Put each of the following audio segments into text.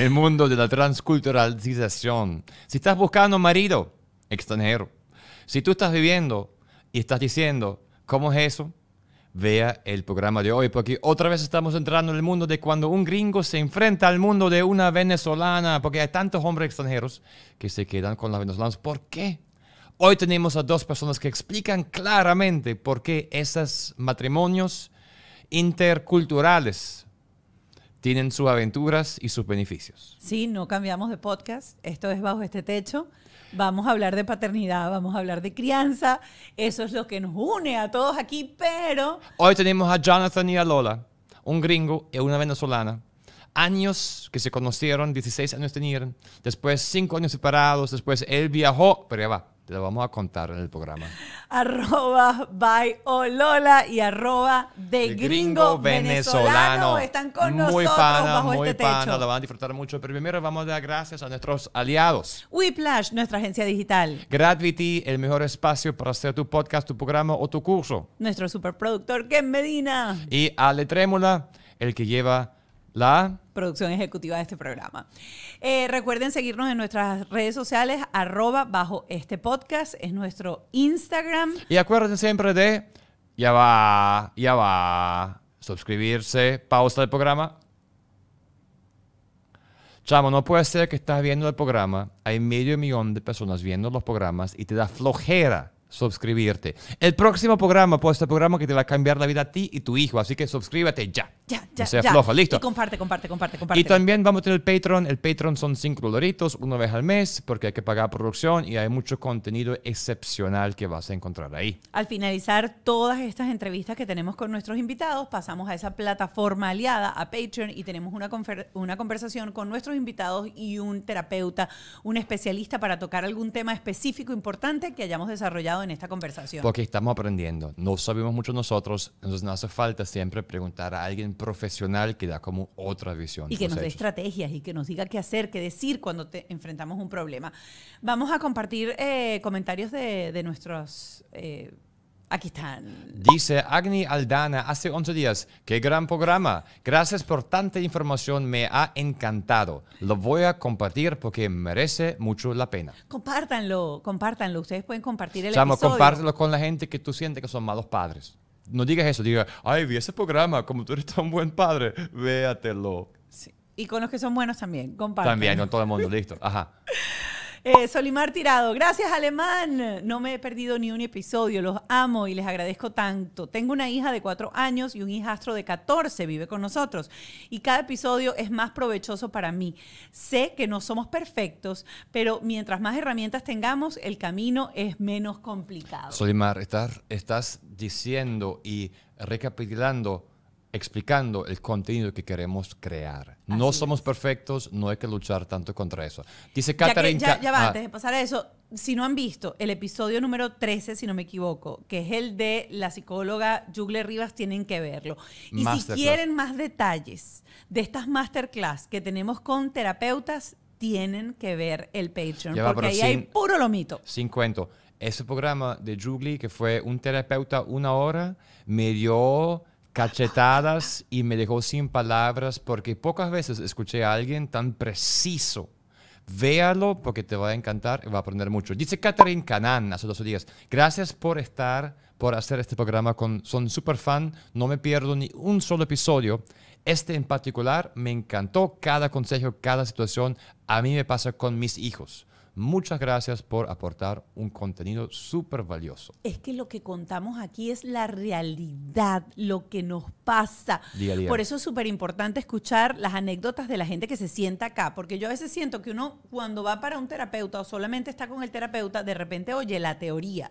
El mundo de la transculturalización. Si estás buscando marido extranjero, si tú estás viviendo y estás diciendo, ¿cómo es eso? Vea el programa de hoy, porque otra vez estamos entrando en el mundo de cuando un gringo se enfrenta al mundo de una venezolana, porque hay tantos hombres extranjeros que se quedan con las venezolanas. ¿Por qué? Hoy tenemos a dos personas que explican claramente por qué esos matrimonios interculturales tienen sus aventuras y sus beneficios. Sí, no cambiamos de podcast. Esto es Bajo este Techo. Vamos a hablar de paternidad, vamos a hablar de crianza. Eso es lo que nos une a todos aquí, pero... Hoy tenemos a Jonathan y a Lola, un gringo y una venezolana. Años que se conocieron, 16 años tenían. Después, 5 años separados. Después, él viajó, pero ya va lo vamos a contar en el programa. Arroba by Olola y arroba de gringo, venezolano. Están con muy pana, este muy pana, techo. Lo van a disfrutar mucho. Pero primero vamos a dar gracias a nuestros aliados. Whiplash, nuestra agencia digital. Gravity, el mejor espacio para hacer tu podcast, tu programa o tu curso. Nuestro superproductor Ken Medina. Y Ale Trémula, el que lleva la producción ejecutiva de este programa. Eh, recuerden seguirnos en nuestras redes sociales, arroba bajo este podcast, es nuestro Instagram. Y acuérdense siempre de, ya va, ya va, suscribirse, pausa del programa. Chamo, no puede ser que estás viendo el programa, hay medio millón de personas viendo los programas y te da flojera suscribirte. El próximo programa, pues este programa que te va a cambiar la vida a ti y tu hijo, así que suscríbete ya. Ya, ya, sea ya. listo. Y comparte, comparte, comparte, comparte. Y también vamos a tener el Patreon. El Patreon son 5 loritos una vez al mes porque hay que pagar producción y hay mucho contenido excepcional que vas a encontrar ahí. Al finalizar todas estas entrevistas que tenemos con nuestros invitados, pasamos a esa plataforma aliada, a Patreon, y tenemos una, una conversación con nuestros invitados y un terapeuta, un especialista para tocar algún tema específico importante que hayamos desarrollado en esta conversación? Porque estamos aprendiendo. No sabemos mucho nosotros, entonces nos hace falta siempre preguntar a alguien profesional que da como otra visión. Y que nos dé estrategias y que nos diga qué hacer, qué decir cuando te enfrentamos un problema. Vamos a compartir eh, comentarios de, nuestros... Eh, Aquí están. Dice Agni Aldana hace 11 días, qué gran programa. Gracias por tanta información, me ha encantado. Lo voy a compartir porque merece mucho la pena. Compártanlo, compártanlo. Ustedes pueden compartir el Samo, episodio. compártelo con la gente que tú sientes que son malos padres. No digas eso, diga, ay, vi ese programa, como tú eres tan buen padre, véatelo. Y con los que son buenos también, compártelo También, con todo el mundo, listo. Ajá. Eh, Solimar Tirado, gracias Alemán. No me he perdido ni un episodio, los amo y les agradezco tanto. Tengo una hija de cuatro años y un hijastro de 14, vive con nosotros. Y cada episodio es más provechoso para mí. Sé que no somos perfectos, pero mientras más herramientas tengamos, el camino es menos complicado. Solimar, estás diciendo y recapitulando explicando el contenido que queremos crear. no somos perfectos, no hay que luchar tanto contra eso. Dice Catherine... Ya, va, ah. antes de pasar a eso, si no han visto el episodio número 13, si no me equivoco, que es el de la psicóloga Jugle Rivas, tienen que verlo. Y si quieren más detalles de estas masterclass que tenemos con terapeutas, tienen que ver el Patreon, porque ahí hay puro lomito. Sin cuento. Ese programa de Julie, que fue un terapeuta una hora, me dio cachetadas y me dejó sin palabras porque pocas veces escuché a alguien tan preciso. Véalo porque te va a encantar y va a aprender mucho. Dice Catherine Canan hace dos días, gracias por estar, por hacer este programa. Con, son súper fan, no me pierdo ni un solo episodio. Este en particular me encantó, cada consejo, cada situación. A mí me pasa con mis hijos. Muchas gracias por aportar un contenido súper valioso. Es que lo que contamos aquí es la realidad, lo que nos pasa. Por eso es súper importante escuchar las anécdotas de la gente que se sienta acá, porque yo a veces siento que uno cuando va para un terapeuta o solamente está con el terapeuta, de repente oye la teoría.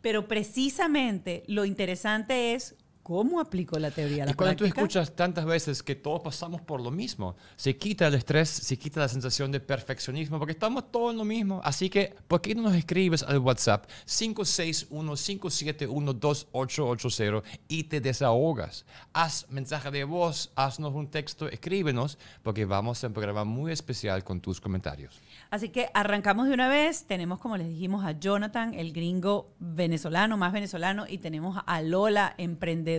Pero precisamente lo interesante es ¿Cómo aplico la teoría a la y cuando tú escuchas tantas veces que todos pasamos por lo mismo, se quita el estrés, se quita la sensación de perfeccionismo, porque estamos todos en lo mismo. Así que, ¿por qué no nos escribes al WhatsApp 561-571-2880 y te desahogas? Haz mensaje de voz, haznos un texto, escríbenos, porque vamos a un programa muy especial con tus comentarios. Así que arrancamos de una vez. Tenemos, como les dijimos, a Jonathan, el gringo venezolano, más venezolano, y tenemos a Lola, emprendedora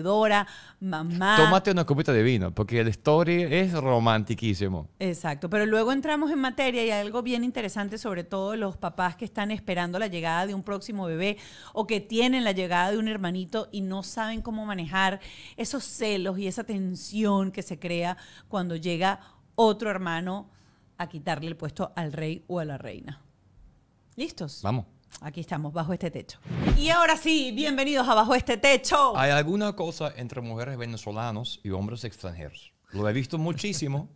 mamá. Tómate una copita de vino, porque el story es romantiquísimo. Exacto, pero luego entramos en materia y algo bien interesante, sobre todo los papás que están esperando la llegada de un próximo bebé o que tienen la llegada de un hermanito y no saben cómo manejar esos celos y esa tensión que se crea cuando llega otro hermano a quitarle el puesto al rey o a la reina. ¿Listos? Vamos aquí estamos, bajo este techo. Y ahora sí, bienvenidos a Bajo este techo. Hay alguna cosa entre mujeres venezolanos y hombres extranjeros. Lo he visto muchísimo.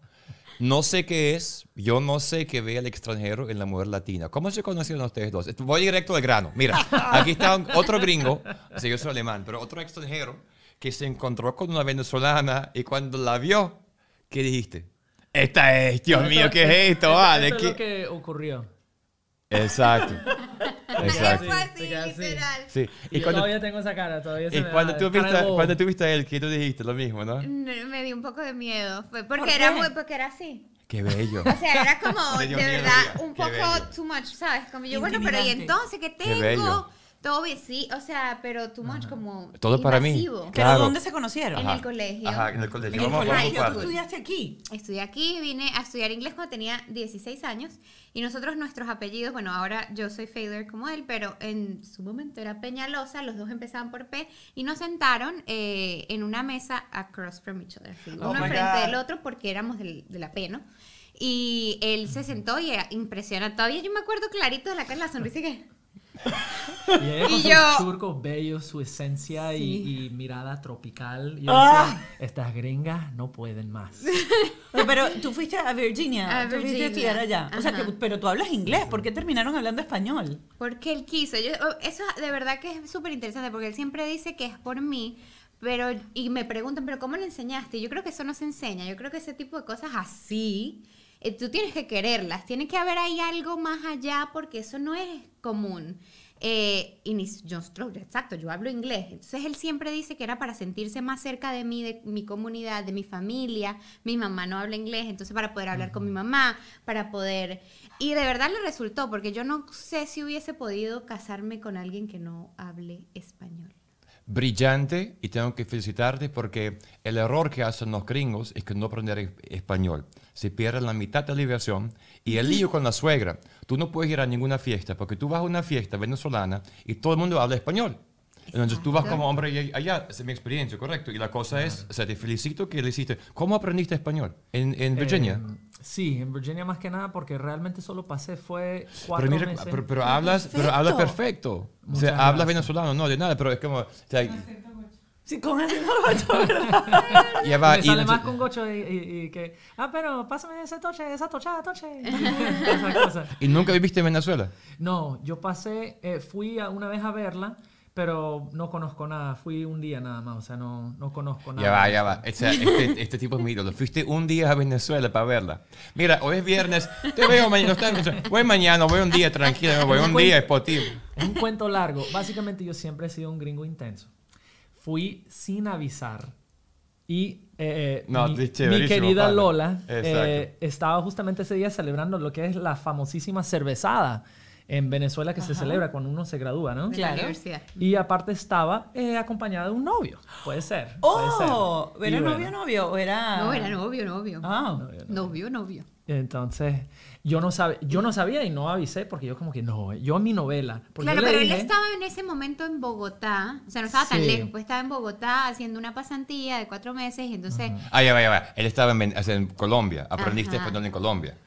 No sé qué es, yo no sé qué ve el extranjero en la mujer latina. ¿Cómo se conocieron ustedes dos? Voy directo al grano. Mira, aquí está otro gringo, o yo soy alemán, pero otro extranjero que se encontró con una venezolana y cuando la vio, ¿qué dijiste? Esta es, Dios mío, ¿qué es esto? ¿Qué es lo que ocurrió. Exacto. Exacto. Así, literal. Sí. Y cuando, todavía tengo esa cara, todavía y cuando, tú viste, cuando tú viste a él, ¿qué tú dijiste? Lo mismo, ¿no? me dio un poco de miedo. porque, era, muy, porque era así. Qué bello. O sea, era como, de verdad, un poco too much, ¿sabes? Como yo, bueno, pero ¿y entonces qué tengo? Toby, sí, o sea, pero too much como. Todo para mí. dónde se conocieron? En el colegio. Ajá, en el colegio. ¿Tú estudiaste aquí? Estudié aquí, vine a estudiar inglés cuando tenía 16 años. Y nosotros, nuestros apellidos, bueno, ahora yo soy Fader como él, pero en su momento era Peñalosa, los dos empezaban por P, y nos sentaron eh, en una mesa across from each other, oh uno enfrente del otro, porque éramos de la P, ¿no? Y él se sentó y impresionó. todavía. Yo me acuerdo clarito de la cara, la sonrisa que. Y yo, sus bellos, su esencia y, mirada tropical. Yo ah. estas gringas no pueden más. pero tú fuiste a Virginia, Virginia. fuiste estudiar allá. O sea, pero tú hablas inglés, ¿por qué terminaron hablando español? Porque él quiso. Oh, eso de verdad que es súper interesante, porque él siempre dice que es por mí, pero y me preguntan, pero ¿cómo le enseñaste? Yo creo que eso no se enseña, yo creo que ese tipo de cosas así eh, tú tienes que quererlas, tiene que haber ahí algo más allá porque eso no es común. Eh, y ni, yo, exacto, yo hablo inglés. Entonces él siempre dice que era para sentirse más cerca de mí, de mi comunidad, de mi familia. Mi mamá no habla inglés, entonces para poder hablar con mi mamá, para poder... Y de verdad le resultó, porque yo no sé si hubiese podido casarme con alguien que no hable español. Brillante y tengo que felicitarte porque el error que hacen los gringos es que no aprender español se pierde la mitad de la diversión. Y el lío con la suegra, tú no puedes ir a ninguna fiesta porque tú vas a una fiesta venezolana y todo el mundo habla español. Entonces tú vas como hombre allá, es mi experiencia, correcto. Y la cosa es, o sea, te felicito que le hiciste. ¿Cómo aprendiste español? ¿En, Virginia? Em, sí, en Virginia más que nada porque realmente solo pasé fue cuatro pero meses. Pero, hablas, perfecto. pero hablas perfecto. o sea, venezolano, no, de nada, pero es como... Si con ese Y sale más con gocho y, que, ah, pero pásame ese toche, esa tocha toche. ¿Y nunca viviste en Venezuela? No, yo pasé, eh, fui una vez a verla, pero no conozco nada. Fui un día nada más, o sea, no, no conozco nada. Ya va, ya va. Este, este, tipo es mi ídolo. Fuiste un día a Venezuela para verla. Mira, hoy es viernes, te veo mañana, voy mañana, voy un día, tranquilo, voy un día, es Es un cuento largo. Básicamente yo siempre he sido un gringo intenso fui sin avisar. Y eh, eh, mi, querida Lola eh, estaba justamente ese día celebrando lo que es la famosísima cervezada en Venezuela que se celebra cuando uno se gradúa, ¿no? Claro. Y aparte estaba acompañada de un novio. Puede ser. ¡Oh! ¿Era novio, novio? ¿O era.? No, era novio, novio. Ah, novio. novio. Entonces, yo no, sabe, yo no sabía y no avisé porque yo como que no, yo mi novela. Claro, pero él estaba en ese momento en Bogotá, o sea, no estaba tan lejos, pues estaba en Bogotá haciendo una pasantía de cuatro meses y entonces... Ah, ya ya él estaba en, Colombia, aprendiste español en Colombia.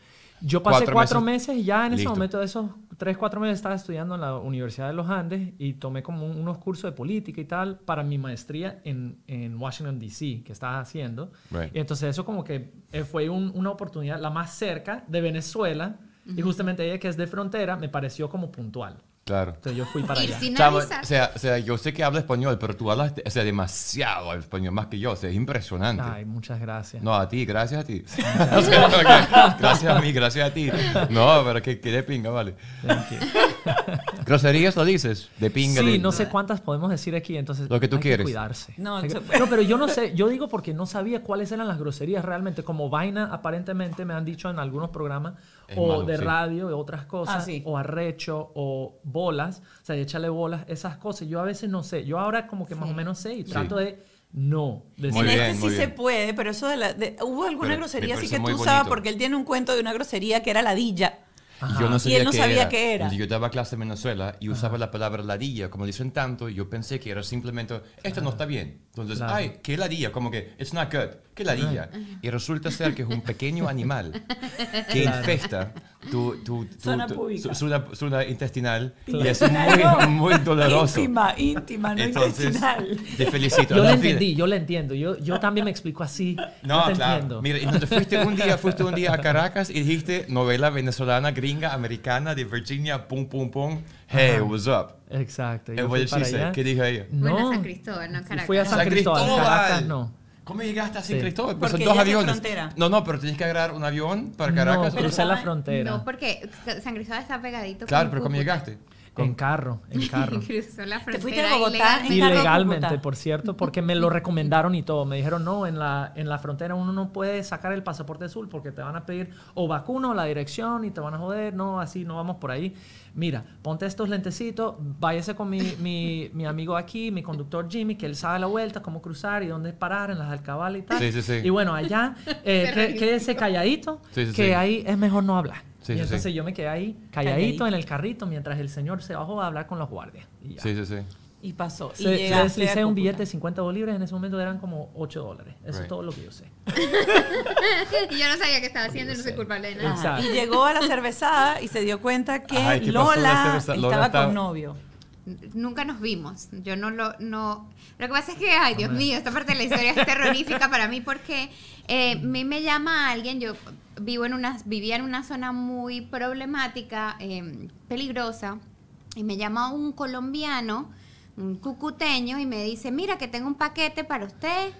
Yo pasé cuatro, meses, y ya en ese momento de esos tres, cuatro meses estaba estudiando en la Universidad de los Andes y tomé como unos cursos de política y tal para mi maestría en, Washington, D.C., que estaba haciendo. Y entonces eso como que eh, fue una oportunidad la más cerca de Venezuela y justamente ella que es de frontera me pareció como puntual. Claro. Entonces yo fui para allá. o, sea, o, sea, yo sé que habla español, pero tú hablas o sea, demasiado español, más que yo. es impresionante. Ay, muchas gracias. No, a ti, gracias a ti. Gracias, a mí, gracias a ti. No, pero que, que pinga, vale. Thank you. Groserías lo dices, de pinga. Sí, no sé cuántas podemos decir aquí, entonces lo que tú quieres. cuidarse. No, pero yo no sé, yo digo porque no sabía cuáles eran las groserías realmente, como vaina aparentemente me han dicho en algunos programas o de radio de otras cosas, ah, o arrecho o bolas, o sea, échale bolas, esas cosas, yo a veces no sé, yo ahora como que más o menos sé y trato de... No. en este sí se puede, pero eso de la... Hubo alguna grosería así que tú usabas porque él tiene un cuento de una grosería que era ladilla. Y yo no sabía, no qué, sabía era. qué, era. Yo daba clase en Venezuela y usaba la palabra ladilla, como dicen tanto, yo pensé que era simplemente, esto no está bien. Entonces, ay, qué ladilla, como que, it's not good, qué ladilla. Y resulta ser que es un pequeño animal que infesta tu, zona, intestinal y es muy, doloroso. Íntima, íntima, no intestinal. Te felicito. Yo yo entiendo. Yo, también me explico así. No, claro. fuiste un día, un día a Caracas y dijiste novela venezolana, gringa, americana de Virginia, pum, pum, pum. Hey, what's up? Exacto. ¿Qué dijo ella? Fui a San, Cristóbal, ¿Cómo llegaste a San Cristóbal? Pues son dos aviones. No, no, pero tienes que agarrar un avión para Caracas. No, cruzar la frontera. No, porque San Cristóbal está pegadito. Claro, pero ¿cómo llegaste? En carro, en carro. ¿Te fuiste a Bogotá? Ilegalmente, ilegalmente por cierto, porque me lo recomendaron y todo. Me dijeron, no, en la, en la frontera uno no puede sacar el pasaporte azul porque te van a pedir o vacuno o la dirección y te van a joder, no, así no vamos por ahí. Mira, ponte estos lentecitos, váyase con mi, amigo aquí, mi conductor Jimmy, que él sabe la vuelta, cómo cruzar y dónde parar en las alcabalas y tal. Sí, sí, sí. Y bueno, allá, eh, quédese calladito, que ahí es mejor no hablar y entonces yo me quedé ahí calladito en el carrito mientras el señor se bajó a hablar con los guardias. Y Sí, sí, sí. Y pasó. y Se, hice un billete de 50 bolívares, en ese momento eran como 8 dólares. Eso es todo lo que yo sé. Y yo no sabía qué estaba haciendo no soy culpable de nada. Y llegó a la cervezada y se dio cuenta que Lola estaba con novio. Nunca nos vimos. Yo no lo. no Lo que pasa es que, ay, Dios mío, esta parte de la historia es terrorífica para mí porque eh, me, me llama alguien. Yo vivo en una, vivía en una zona muy problemática, em, peligrosa, y me llama un colombiano, un cucuteño, y me dice, mira que tengo un paquete para usted,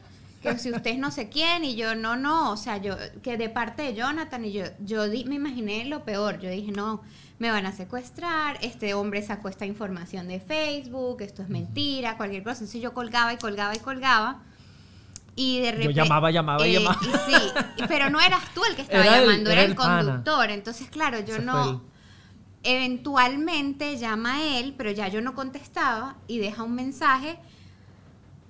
que si usted no sé quién, y yo, no, no, o sea, yo, que de parte de Jonathan, y yo, yo me imaginé lo peor, yo dije, no, me van a secuestrar, este hombre sacó esta información de Facebook, esto es mentira, cualquier cosa, entonces yo colgaba y colgaba y colgaba, y de repente. Yo llamaba, llamaba, eh, llamaba. sí, pero no eras tú el que estaba llamando, era, el, conductor. Entonces, claro, yo no. Eventualmente llama él, pero ya yo no contestaba y deja un mensaje.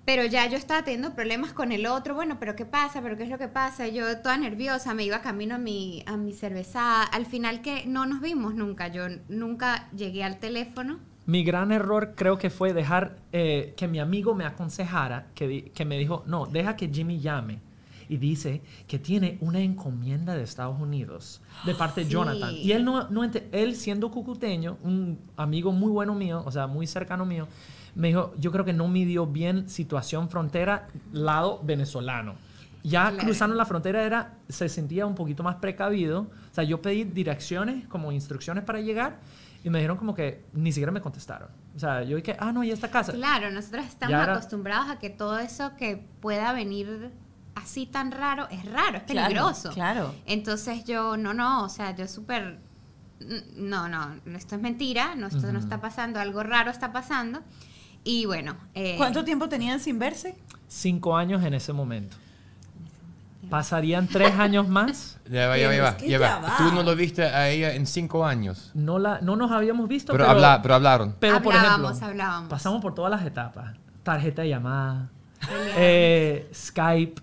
Pero ya yo estaba teniendo problemas con el otro. Bueno, pero ¿qué pasa? ¿Pero qué es lo que pasa? Yo toda nerviosa, me iba camino a mi, a mi cerveza. Al final que no nos vimos nunca. Yo nunca llegué al teléfono mi gran error creo que fue dejar eh, que mi amigo me aconsejara, que, me dijo, no, deja que Jimmy llame. Y dice que tiene una encomienda de Estados Unidos de parte de Jonathan. Y él, no, no él siendo cucuteño, un amigo muy bueno mío, o sea, muy cercano mío, me dijo, yo creo que no midió bien situación frontera lado venezolano. Ya cruzando la frontera era, se sentía un poquito más precavido. O sea, yo pedí direcciones como instrucciones para llegar y me dijeron como que ni siquiera me contestaron. O sea, yo dije, ah, no, y esta casa. Claro, nosotros estamos acostumbrados a que todo eso que pueda venir así tan raro es raro, es peligroso. Claro. Entonces yo, no, no, o sea, yo súper. No, no, esto es mentira, no, esto no está pasando, algo raro está pasando. Y bueno. Eh, ¿Cuánto tiempo tenían sin verse? Cinco años en ese momento. Pasarían tres años más. Ya va, ya va, ya va. Tú no lo viste a ella en cinco años. No, no nos habíamos visto, pero, pero, hablaron. Pero hablábamos. pasamos por todas las etapas. Tarjeta de llamada, eh, Skype,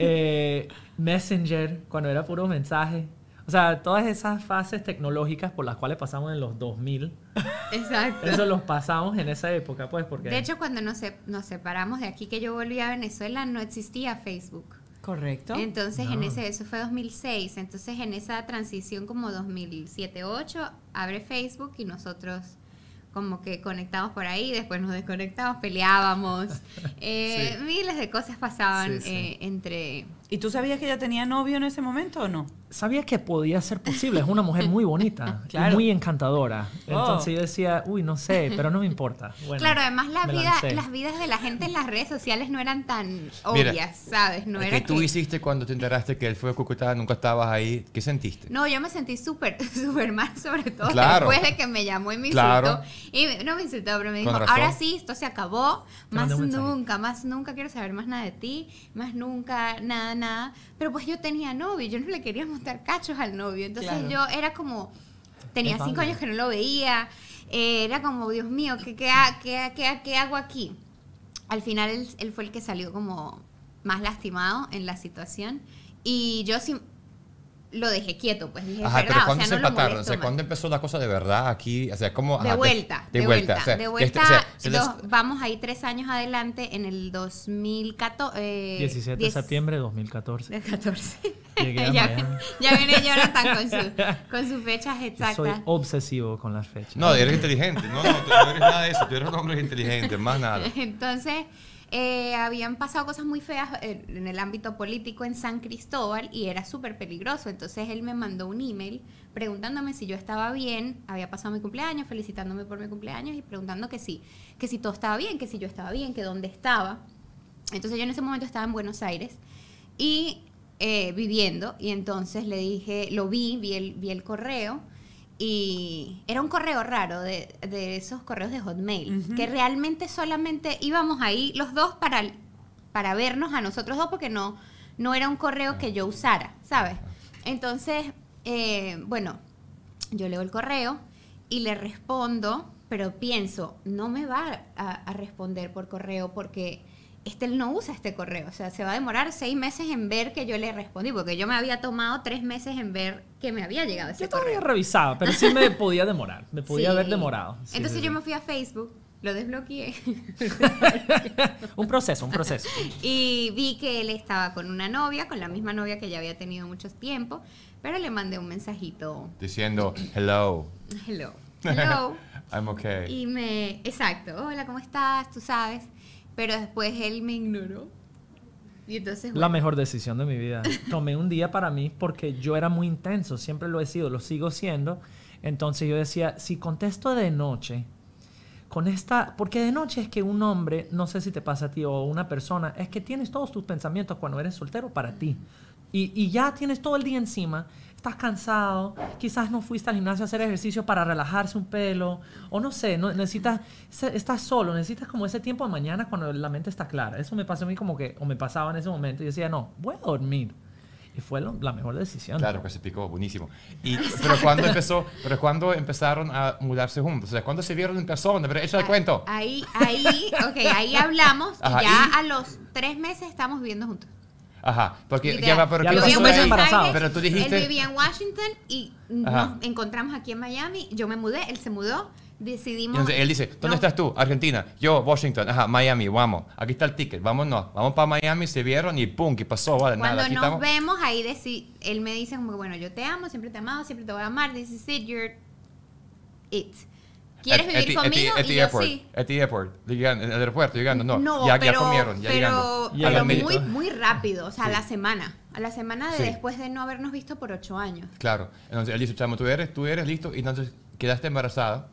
eh, Messenger, cuando era puro mensaje. O sea, todas esas fases tecnológicas por las cuales pasamos en los 2000. Exacto. Eso los pasamos en esa época, pues, porque... De hecho, cuando nos separamos de aquí, que yo volví a Venezuela, no existía Facebook. Correcto. Entonces, en ese, eso fue 2006. Entonces, en esa transición como 2007-2008, abre Facebook y nosotros como que conectamos por ahí, después nos desconectamos, peleábamos, eh, miles de cosas pasaban eh, entre... ¿Y tú sabías que ella tenía novio en ese momento o no? sabía que podía ser posible. Es una mujer muy bonita muy encantadora. Entonces oh. yo decía, uy, no sé, pero no me importa. claro, además las vidas de la gente en las redes sociales no eran tan obvias, ¿sabes? No era ¿Qué tú hiciste cuando te enteraste que él fue a Cúcuta, nunca estabas ahí? ¿Qué sentiste? No, yo me sentí súper, súper mal, sobre todo después de que me llamó y me insultó. Y no me insultó, pero me dijo, ahora sí, esto se acabó, más nunca, más nunca quiero saber más nada de ti, más nunca, nada, nada. Pero pues yo tenía novio, yo no le quería estar cachos al novio. Entonces yo era como, tenía cinco años que no lo veía, eh, era como, Dios mío, ¿qué, qué, qué, qué, hago aquí? Al final él, él, fue el que salió como más lastimado en la situación y yo lo dejé quieto, pues dije, Ajá, pero ¿cuándo o sea, se no empataron? O sea, ¿cuándo empezó la cosa de verdad aquí? O sea, ¿cómo? de pues, vuelta, de, vuelta, de vuelta. vamos ahí tres años adelante en el 2014. Eh, 17 de septiembre de 2014. El 14. ya, ya viene Jonathan con, su, con sus fechas exactas. Yo soy obsesivo con las fechas. No, eres inteligente. No, no, tú no eres nada de eso. Tú eres un hombre inteligente, más nada. Entonces, eh, habían pasado cosas muy feas eh, en el ámbito político en San Cristóbal y era súper peligroso. Entonces él me mandó un email preguntándome si yo estaba bien, había pasado mi cumpleaños, felicitándome por mi cumpleaños y preguntando que sí, que si todo estaba bien, que si yo estaba bien, que dónde estaba. Entonces yo en ese momento estaba en Buenos Aires y eh, viviendo y entonces le dije, lo vi, vi el correo y era un correo raro de, esos correos de Hotmail, que realmente solamente íbamos ahí los dos para, para vernos a nosotros dos porque no, no era un correo que yo usara, ¿sabes? Entonces, eh, bueno, yo leo el correo y le respondo, pero pienso, no me va a responder por correo porque este él no usa este correo, o sea, se va a demorar seis meses en ver que yo le respondí, porque yo me había tomado tres meses en ver que me había llegado ese correo. Yo todavía revisaba, pero sí me podía demorar, me podía haber demorado. Entonces yo me fui a Facebook, lo desbloqueé. un proceso, un proceso. Y vi que él estaba con una novia, con la misma novia que ya había tenido mucho tiempo, pero le mandé un mensajito. Diciendo, hello. Hello. Hello. I'm okay. Y me, exacto, hola, ¿cómo estás? Tú sabes. Pero después él me ignoró. Y entonces, La mejor decisión de mi vida. Tomé un día para mí porque yo era muy intenso, siempre lo he sido, lo sigo siendo. Entonces yo decía, si contesto de noche, con esta, porque de noche es que un hombre, no sé si te pasa a ti o una persona, es que tienes todos tus pensamientos cuando eres soltero para ti. Y, y ya tienes todo el día encima estás cansado, quizás no fuiste al gimnasio a hacer ejercicio para relajarse un pelo, o no sé, no, necesitas, estás solo, necesitas como ese tiempo de mañana cuando la mente está clara. Eso me pasó a mí como que, o me pasaba en ese momento, y decía, no, voy a dormir. Y fue la mejor decisión. Claro, que se picó, buenísimo. Y, pero cuando empezó, pero cuando empezaron a mudarse juntos, o sea, cuando se vieron en persona, pero echa el ah, cuento. Ahí, ahí, ok, ahí hablamos, ya a los tres meses estamos viviendo juntos. Ajá, porque él vivía en Washington y nos encontramos aquí en Miami, yo me mudé, él se mudó, decidimos Entonces, él dice, "¿Dónde estás tú? Argentina. Yo Washington. Ajá, Miami, vamos. Aquí está el ticket. Vámonos. Vamos para Miami, se vieron y pum, y pasó? Cuando nada, nos vemos ahí deci él me dice como bueno, yo te amo, siempre te he amado, siempre te voy a amar. This is it, you're it. ¿Quieres vivir conmigo? Y sí. airport. Llegando, en el aeropuerto, llegando. No, ya, pero, ya comieron, pero, muy, muy rápido, o sea, a la semana. A la semana de después de no habernos visto por ocho años. Claro. Entonces él dice, chamo, tú eres, tú eres listo. Y entonces quedaste embarazada.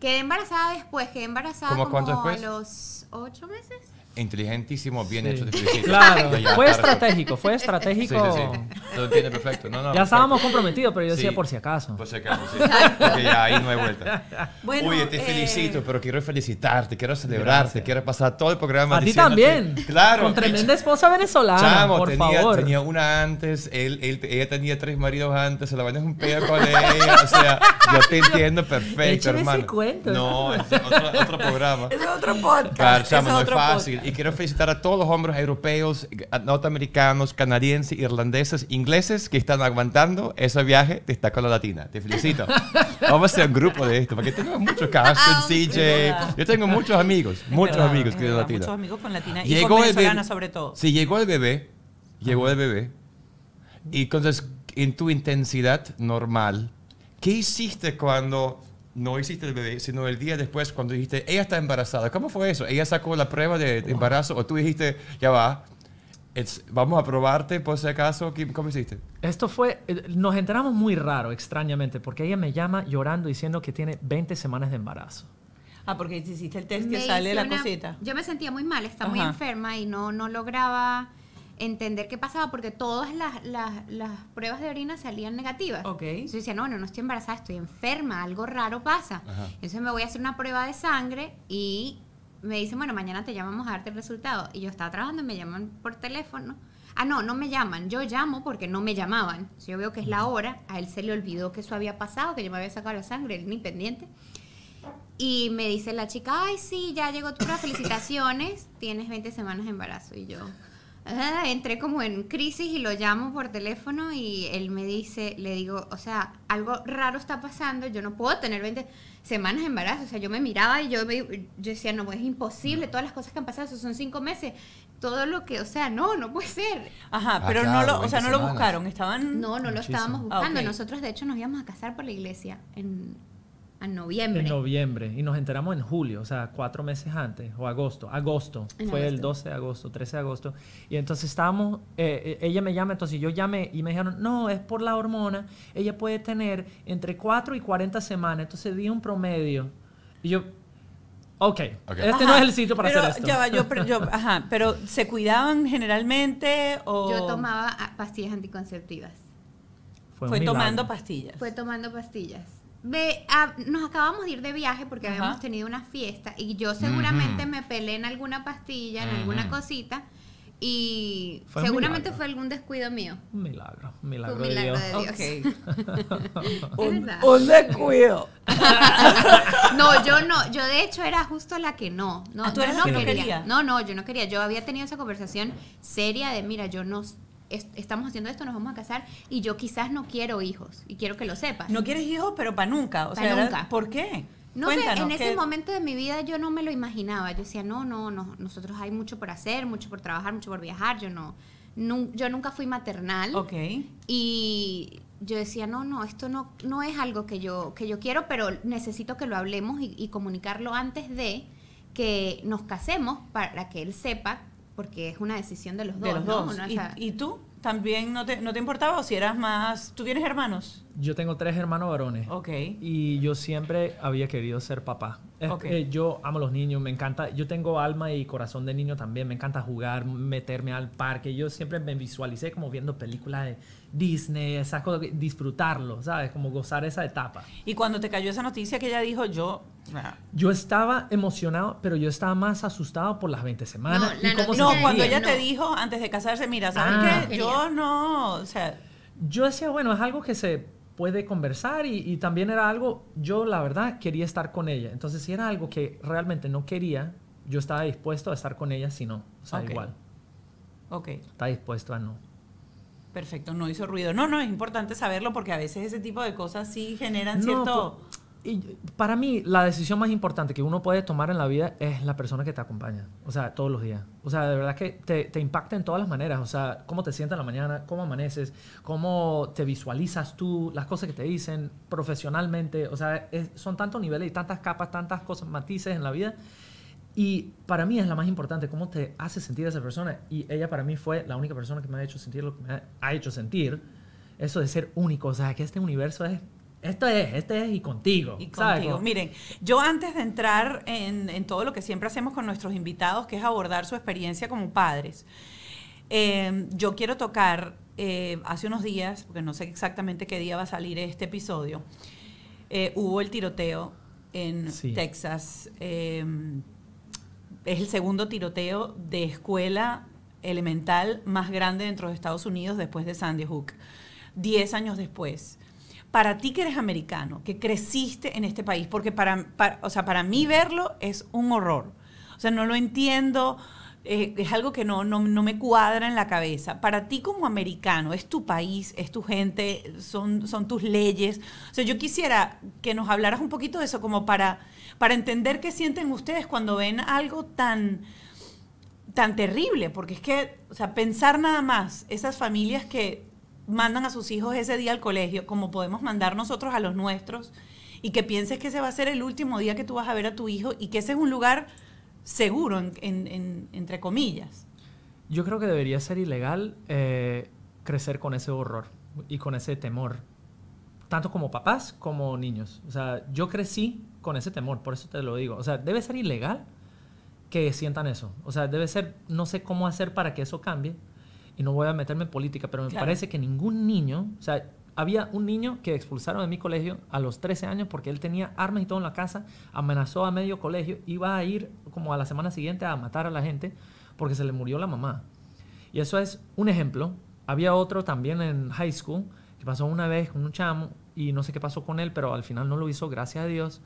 Quedé embarazada después, quedé embarazada ¿Cómo como después? a los ocho meses inteligentísimo, bien hecho. Claro, fue estratégico, fue estratégico. perfecto. No, no, ya estábamos comprometidos, pero yo decía por si acaso. Por si acaso, sí. Porque ya ahí no hay vuelta. Bueno, Oye, te eh, felicito, pero quiero felicitarte, quiero celebrarte, quiero pasar todo el programa. A ti también. Claro. Con tremenda esposa venezolana. Chamo, por tenía, favor. tenía una antes, ella tenía tres maridos antes, se la van a un pedo con ella. O sea, yo te entiendo perfecto, Écheme hermano. Ese cuento. No, es otro, otro programa. Es otro podcast. Claro, chamo, es no es fácil. Podcast y quiero felicitar a todos los hombres europeos, norteamericanos, canadienses, irlandeses, ingleses que están aguantando ese viaje de con la Latina. Te felicito. Vamos a ser un grupo de esto, porque tengo muchos casos ah, en CJ. Yo tengo muchos amigos, muchos amigos que de latina. Muchos amigos con latina y con venezolana sobre todo. Si llegó el bebé, llegó el bebé. Y entonces, en tu intensidad normal, ¿qué hiciste cuando no hiciste el bebé, sino el día después cuando dijiste, ella está embarazada. ¿Cómo fue eso? ¿Ella sacó la prueba de embarazo o tú dijiste, ya va, vamos a probarte por si acaso. ¿Cómo hiciste? Esto fue, eh, nos enteramos muy raro, extrañamente, porque ella me llama llorando diciendo que tiene 20 semanas de embarazo. Ah, porque hiciste el test que sale la cosita. Yo me sentía muy mal, estaba muy enferma y no, no lograba entender qué pasaba porque todas las, pruebas de orina salían negativas. Ok. Entonces decía, no, no, no estoy embarazada, estoy enferma, algo raro pasa. Entonces me voy a hacer una prueba de sangre y me dicen, bueno, mañana te llamamos a darte el resultado. Y yo estaba trabajando y me llaman por teléfono. Ah, no, no me llaman. Yo llamo porque no me llamaban. yo veo que es la hora, a él se le olvidó que eso había pasado, que yo me había sacado la sangre, él ni pendiente. Y me dice la chica, ay, sí, ya llegó tu prueba, felicitaciones, tienes 20 semanas de embarazo. Y yo, entré como en crisis y lo llamo por teléfono y él me dice, le digo, o sea, algo raro está pasando, yo no puedo tener 20 semanas de embarazo, o sea, yo me miraba y yo, yo decía, no, es imposible, todas las cosas que han pasado, son cinco meses, todo lo que, o sea, no, no puede ser. Ajá, pero no lo, o sea, no lo buscaron, estaban... No, no lo estábamos buscando, ah, nosotros de hecho nos íbamos a casar por la iglesia en, en noviembre. En noviembre. Y nos enteramos en julio, o sea, cuatro meses antes, o agosto. Agosto. fue el 12 de agosto, 13 de agosto. Y entonces estábamos, eh, eh, ella me llama, entonces yo llamé y me dijeron, no, es por la hormona. Ella puede tener entre 4 y 40 semanas. Entonces di un promedio. Y yo, Ok, okay. este no es el sitio para hacer esto. ¿se cuidaban generalmente o...? Yo tomaba ah, pastillas anticonceptivas. Fue tomando pastillas. Fue tomando pastillas nos acabamos de ir de viaje porque habíamos tenido una fiesta y yo seguramente me pelé en alguna pastilla, en alguna cosita. Y seguramente fue algún descuido mío. Un milagro, milagro, un milagro de Dios. un, descuido. no, yo no. Yo de hecho era justo la que no. No, ah, no, quería. No, no, yo no quería. Yo había tenido esa conversación seria de, mira, yo no estamos haciendo esto, nos vamos a casar y yo quizás no quiero hijos y quiero que lo sepas. No quieres hijos, pero para nunca. O sea, nunca. ¿por qué? No sé, en ese momento de mi vida yo no me lo imaginaba. Yo decía, no, no, no, nosotros hay mucho por hacer, mucho por trabajar, mucho por viajar. Yo no, yo nunca fui maternal. Ok. Y yo decía, no, no, esto no, no es algo que yo, que yo quiero, pero necesito que lo hablemos y comunicarlo antes de que nos casemos para que él sepa porque es una decisión de los dos. De los dos. ¿Y, tú también no te, no te importaba o si eras más... ¿Tú tienes hermanos? yo tengo tres hermanos varones. Ok. Y yo siempre había querido ser papá. Okay. yo amo a los niños, me encanta. Yo tengo alma y corazón de niño también. Me encanta jugar, meterme al parque. Yo siempre me visualicé como viendo películas de Disney, esas cosas, disfrutarlo, ¿sabes? Como gozar esa etapa. Y cuando te cayó esa noticia que ella dijo, yo. Ah. Yo estaba emocionado, pero yo estaba más asustado por las 20 semanas. No, no cuando ella te dijo antes de casarse, mira, ¿sabes ah. qué? Yo no. O sea. Yo decía, bueno, es algo que se puede conversar y, también era algo, yo la verdad quería estar con ella. Entonces, si era algo que realmente no quería, yo estaba dispuesto a estar con ella si no. O sea, igual. Ok. Está dispuesto a no. Perfecto, no hizo ruido. No, no, es importante saberlo porque a veces ese tipo de cosas sí generan cierto... Pues, y para mí, la decisión más importante que uno puede tomar en la vida es la persona que te acompaña. O sea, todos los días. O sea, de verdad que te, impacta en todas las maneras. O sea, cómo te sientes en la mañana, cómo amaneces, cómo te visualizas tú, las cosas que te dicen profesionalmente. O sea, son tantos niveles y tantas capas, tantas cosas, matices en la vida. Y para mí es la más importante, cómo te hace sentir esa persona. Y ella para mí fue la única persona que me ha hecho sentir lo que me ha hecho sentir. Eso de ser único. O sea, que este universo es esto es, este es y contigo. Y contigo. Miren, yo antes de entrar en, todo lo que siempre hacemos con nuestros invitados, que es abordar su experiencia como padres, em, yo quiero tocar eh, hace unos días, porque no sé exactamente qué día va a salir este episodio, eh, hubo el tiroteo en Texas. Em, es el segundo tiroteo de escuela elemental más grande dentro de Estados Unidos después de Sandy Hook. Diez años después para ti que eres americano, que creciste en este país, porque para, o para mí verlo es un horror. O sea, no lo entiendo, eh, es algo que no, no, me cuadra en la cabeza. Para ti como americano, es tu país, es tu gente, son, son tus leyes. O sea, yo quisiera que nos hablaras un poquito de eso, como para, para entender qué sienten ustedes cuando ven algo tan tan terrible, porque es que, o sea, pensar nada más, esas familias que mandan a sus hijos ese día al colegio, como podemos mandar nosotros a los nuestros, y que pienses que ese va a ser el último día que tú vas a ver a tu hijo y que ese es un lugar seguro, entre comillas. Yo creo que debería ser ilegal eh, crecer con ese horror y con ese temor, tanto como papás como niños. O sea, yo crecí con ese temor, por eso te lo digo. O sea, debe ser ilegal que sientan eso. O sea, debe ser, no sé cómo hacer para que eso cambie, y no voy a meterme en política, pero me parece que ningún niño, o sea, había un niño que expulsaron de mi colegio a los 13 años porque él tenía armas y todo en la casa, amenazó a medio colegio, iba a ir como a la semana siguiente a matar a la gente porque se le murió la mamá. Y eso es un ejemplo. Había otro también en high school que pasó una vez con un chamo y no sé qué pasó con él, pero al final no lo hizo, gracias a Dios.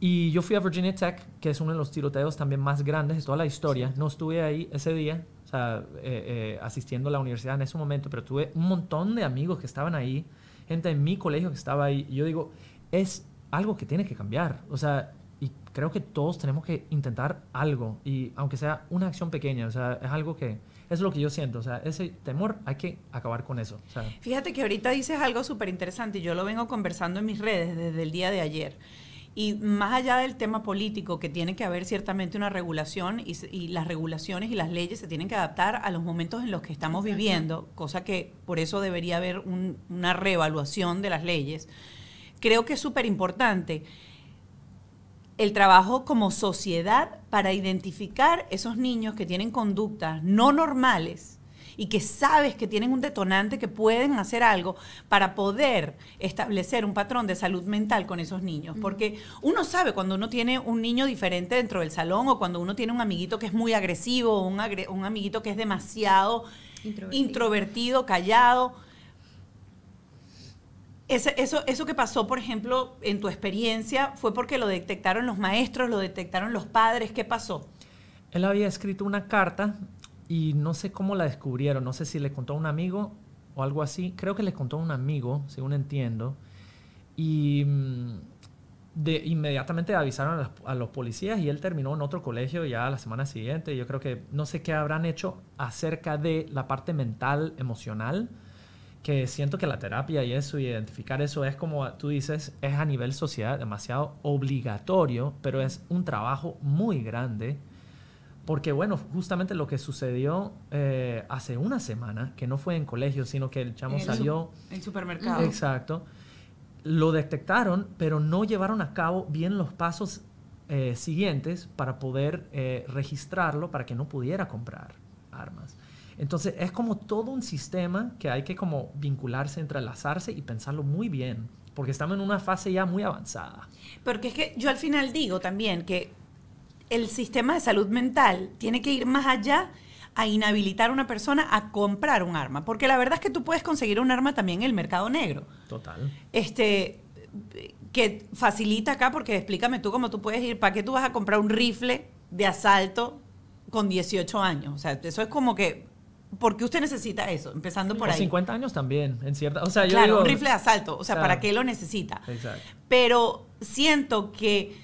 Y yo fui a Virginia Tech, que es uno de los tiroteos también más grandes de toda la historia. No estuve ahí ese día, eh, eh, asistiendo a la universidad en ese momento, pero tuve un montón de amigos que estaban ahí, gente de mi colegio que estaba ahí. yo digo, es algo que tiene que cambiar. O sea, y creo que todos tenemos que intentar algo, y aunque sea una acción pequeña, o sea, es algo que, es lo que yo siento, o sea, ese temor hay que acabar con eso. Fíjate que ahorita dices algo súper interesante, y yo lo vengo conversando en mis redes desde el día de ayer. Y más allá del tema político, que tiene que haber ciertamente una regulación y, las regulaciones y las leyes se tienen que adaptar a los momentos en los que estamos viviendo, cosa que por eso debería haber una reevaluación de las leyes, creo que es súper importante el trabajo como sociedad para identificar esos niños que tienen conductas no normales y que sabes que tienen un detonante que pueden hacer algo para poder establecer un patrón de salud mental con esos niños. Porque uno sabe cuando uno tiene un niño diferente dentro del salón o cuando uno tiene un amiguito que es muy agresivo o un, amiguito que es demasiado introvertido, callado. Eso, eso, que pasó, por ejemplo, en tu experiencia, ¿fue porque lo detectaron los maestros, lo detectaron los padres? ¿Qué pasó? Él había escrito una carta y no sé cómo la descubrieron, no sé si le contó a un amigo o algo así. Creo que le contó a un amigo, según entiendo. Y mm, de, inmediatamente avisaron a, los policías y él terminó en otro colegio ya la semana siguiente. Yo creo que no sé qué habrán hecho acerca de la parte mental, emocional, que siento que la terapia y eso, y identificar eso es como tú dices, es a nivel sociedad demasiado obligatorio, pero es un trabajo muy grande porque bueno, justamente lo que sucedió eh, hace una semana, que no fue en colegio, sino que el chamo salió... en supermercado. Exacto. Lo detectaron, pero no llevaron a cabo bien los pasos eh, siguientes para poder eh, registrarlo, para que no pudiera comprar armas. Entonces es como todo un sistema que hay que como vincularse, entrelazarse y pensarlo muy bien, porque estamos en una fase ya muy avanzada. Porque es que yo al final digo también que el sistema de salud mental tiene que ir más allá a inhabilitar a una persona a comprar un arma. Porque la verdad es que tú puedes conseguir un arma también en el mercado negro. Total. Este, que facilita acá, porque explícame tú cómo tú puedes ir, ¿para qué tú vas a comprar un rifle de asalto con 18 años? O sea, eso es como que ¿Por qué usted necesita eso? Empezando por o ahí. 50 años también, en cierta. O sea, claro, un rifle de asalto. O sea, ¿para qué lo necesita? Exacto. Pero siento que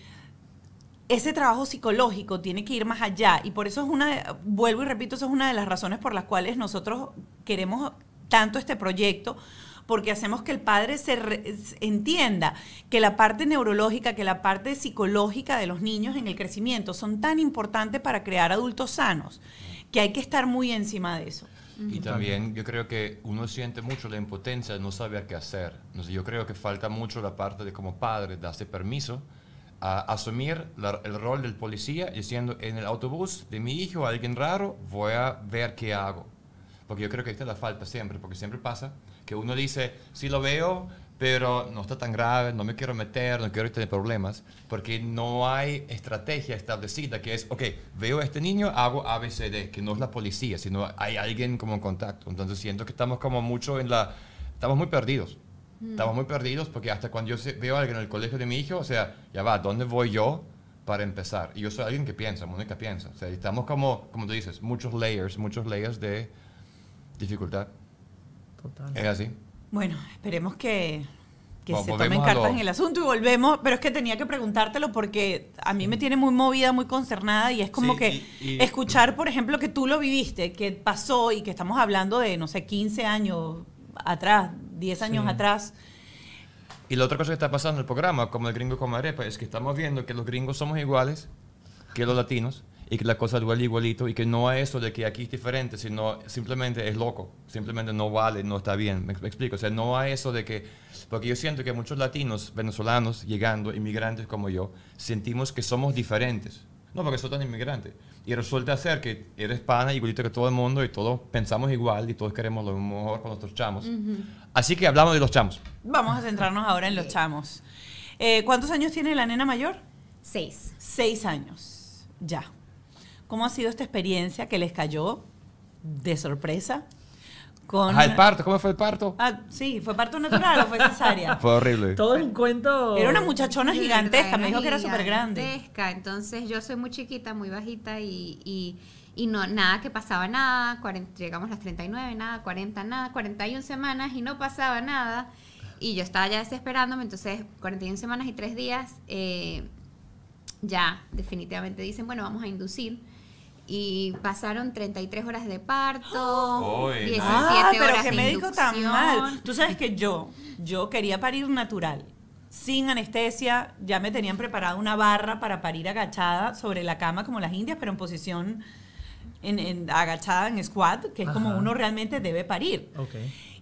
ese trabajo psicológico tiene que ir más allá y por eso es una, vuelvo y repito, eso es una de las razones por las cuales nosotros queremos tanto este proyecto, porque hacemos que el padre se entienda que la parte neurológica, que la parte psicológica de los niños en el crecimiento son tan importantes para crear adultos sanos, que hay que estar muy encima de eso. Y también yo creo que uno siente mucho la impotencia de no saber qué hacer. yo creo que falta mucho la parte de como padre darse permiso a asumir el rol del policía diciendo en el autobús de mi hijo alguien raro, voy a ver qué hago. Porque yo creo que esta es la falta siempre, porque siempre pasa que uno dice, si lo veo, pero no está tan grave, no me quiero meter, no quiero tener problemas, porque no hay estrategia establecida que es, ok, veo a este niño, hago ABCD, que no es la policía, sino hay alguien como en contacto. Entonces siento que estamos como mucho en la, estamos muy perdidos. Mm. Estamos muy perdidos porque hasta cuando yo veo a alguien en el colegio de mi hijo, o sea, ya va, ¿dónde voy yo para empezar? Y yo soy alguien que piensa, Mónica piensa. O sea, estamos como, como tú dices, muchos layers, muchos layers de dificultad. Total. Es así. Bueno, esperemos que, se tomen cartas en el asunto y volvemos. Pero es que tenía que preguntártelo porque a mí me tiene muy movida, muy concernada y es como que escuchar, por ejemplo, que tú lo viviste, que pasó y que estamos hablando de, no sé, 15 años, atrás, 10 años atrás. Y la otra cosa que está pasando en el programa, como el gringo con arepa, pues, es que estamos viendo que los gringos somos iguales que los latinos y que la cosa duele igualito y que no a eso de que aquí es diferente, sino simplemente es loco, simplemente no vale, no está bien. Me, explico, o sea, no a eso de que, porque yo siento que muchos latinos, venezolanos, llegando, inmigrantes como yo, sentimos que somos diferentes no, porque soy tan inmigrante. Y resulta ser que eres pana, igualito que todo el mundo, y todos pensamos igual, y todos queremos lo mejor con nuestros chamos. Así que hablamos de los chamos. Vamos a centrarnos ahora en los chamos. Eh, ¿Cuántos años tiene la nena mayor? Seis. Seis años, ya. ¿Cómo ha sido esta experiencia que les cayó de sorpresa? Con... el parto, ¿cómo fue el parto? Ah, sí, ¿fue parto natural o fue cesárea? fue horrible. Todo un cuento. Era una muchachona gigantesca, me dijo que era súper grande. Gigantesca, entonces yo soy muy chiquita, muy bajita y, y, no, nada que pasaba nada. 40, llegamos a las 39, nada, 40, nada, 41 semanas y no pasaba nada. Y yo estaba ya desesperándome, entonces 41 semanas y 3 días, eh, ya definitivamente dicen, bueno, vamos a inducir y pasaron 33 horas de parto, 17 ah, horas de mal. Tú sabes que yo, yo quería parir natural, sin anestesia, ya me tenían preparado una barra para parir agachada sobre la cama como las indias, pero en posición en, agachada en squat, que es como uno realmente debe parir.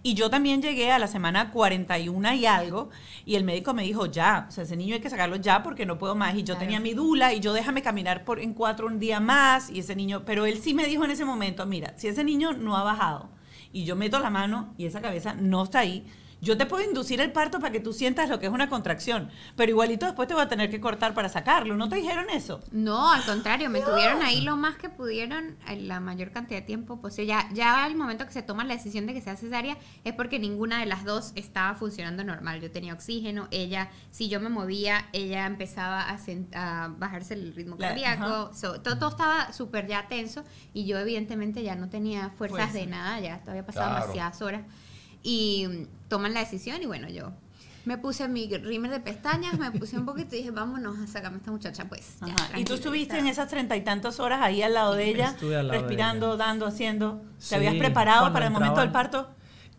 Y yo también llegué a la semana 41 y algo, y el médico me dijo, ya, o sea, ese niño hay que sacarlo ya porque no puedo más. Y yo tenía mi dula, y yo déjame caminar por, en cuatro un día más, y ese niño, pero él sí me dijo en ese momento, mira, si ese niño no ha bajado, y yo meto la mano y esa cabeza no está ahí, yo te puedo inducir el parto para que tú sientas lo que es una contracción, pero igualito después te voy a tener que cortar para sacarlo. ¿No te dijeron eso? No, al contrario, me tuvieron ahí lo más que pudieron eh, la mayor cantidad de tiempo posible. Ya, ya al momento que se toma la decisión de que sea cesárea es porque ninguna de las dos estaba funcionando normal. Yo tenía oxígeno, ella, si yo me movía, ella empezaba a, bajarse el ritmo cardíaco. todo, estaba súper ya tenso y yo evidentemente ya no tenía fuerzas de nada, ya había pasado demasiadas horas. Y toman la decisión y bueno, yo me puse mi rímel de pestañas, me puse un poquito y dije, vámonos a sacarme a esta muchacha, pues. y tú estuviste en esas treinta y tantas horas ahí al lado de ella, respirando, dando, haciendo. ¿Te habías preparado para el momento del parto?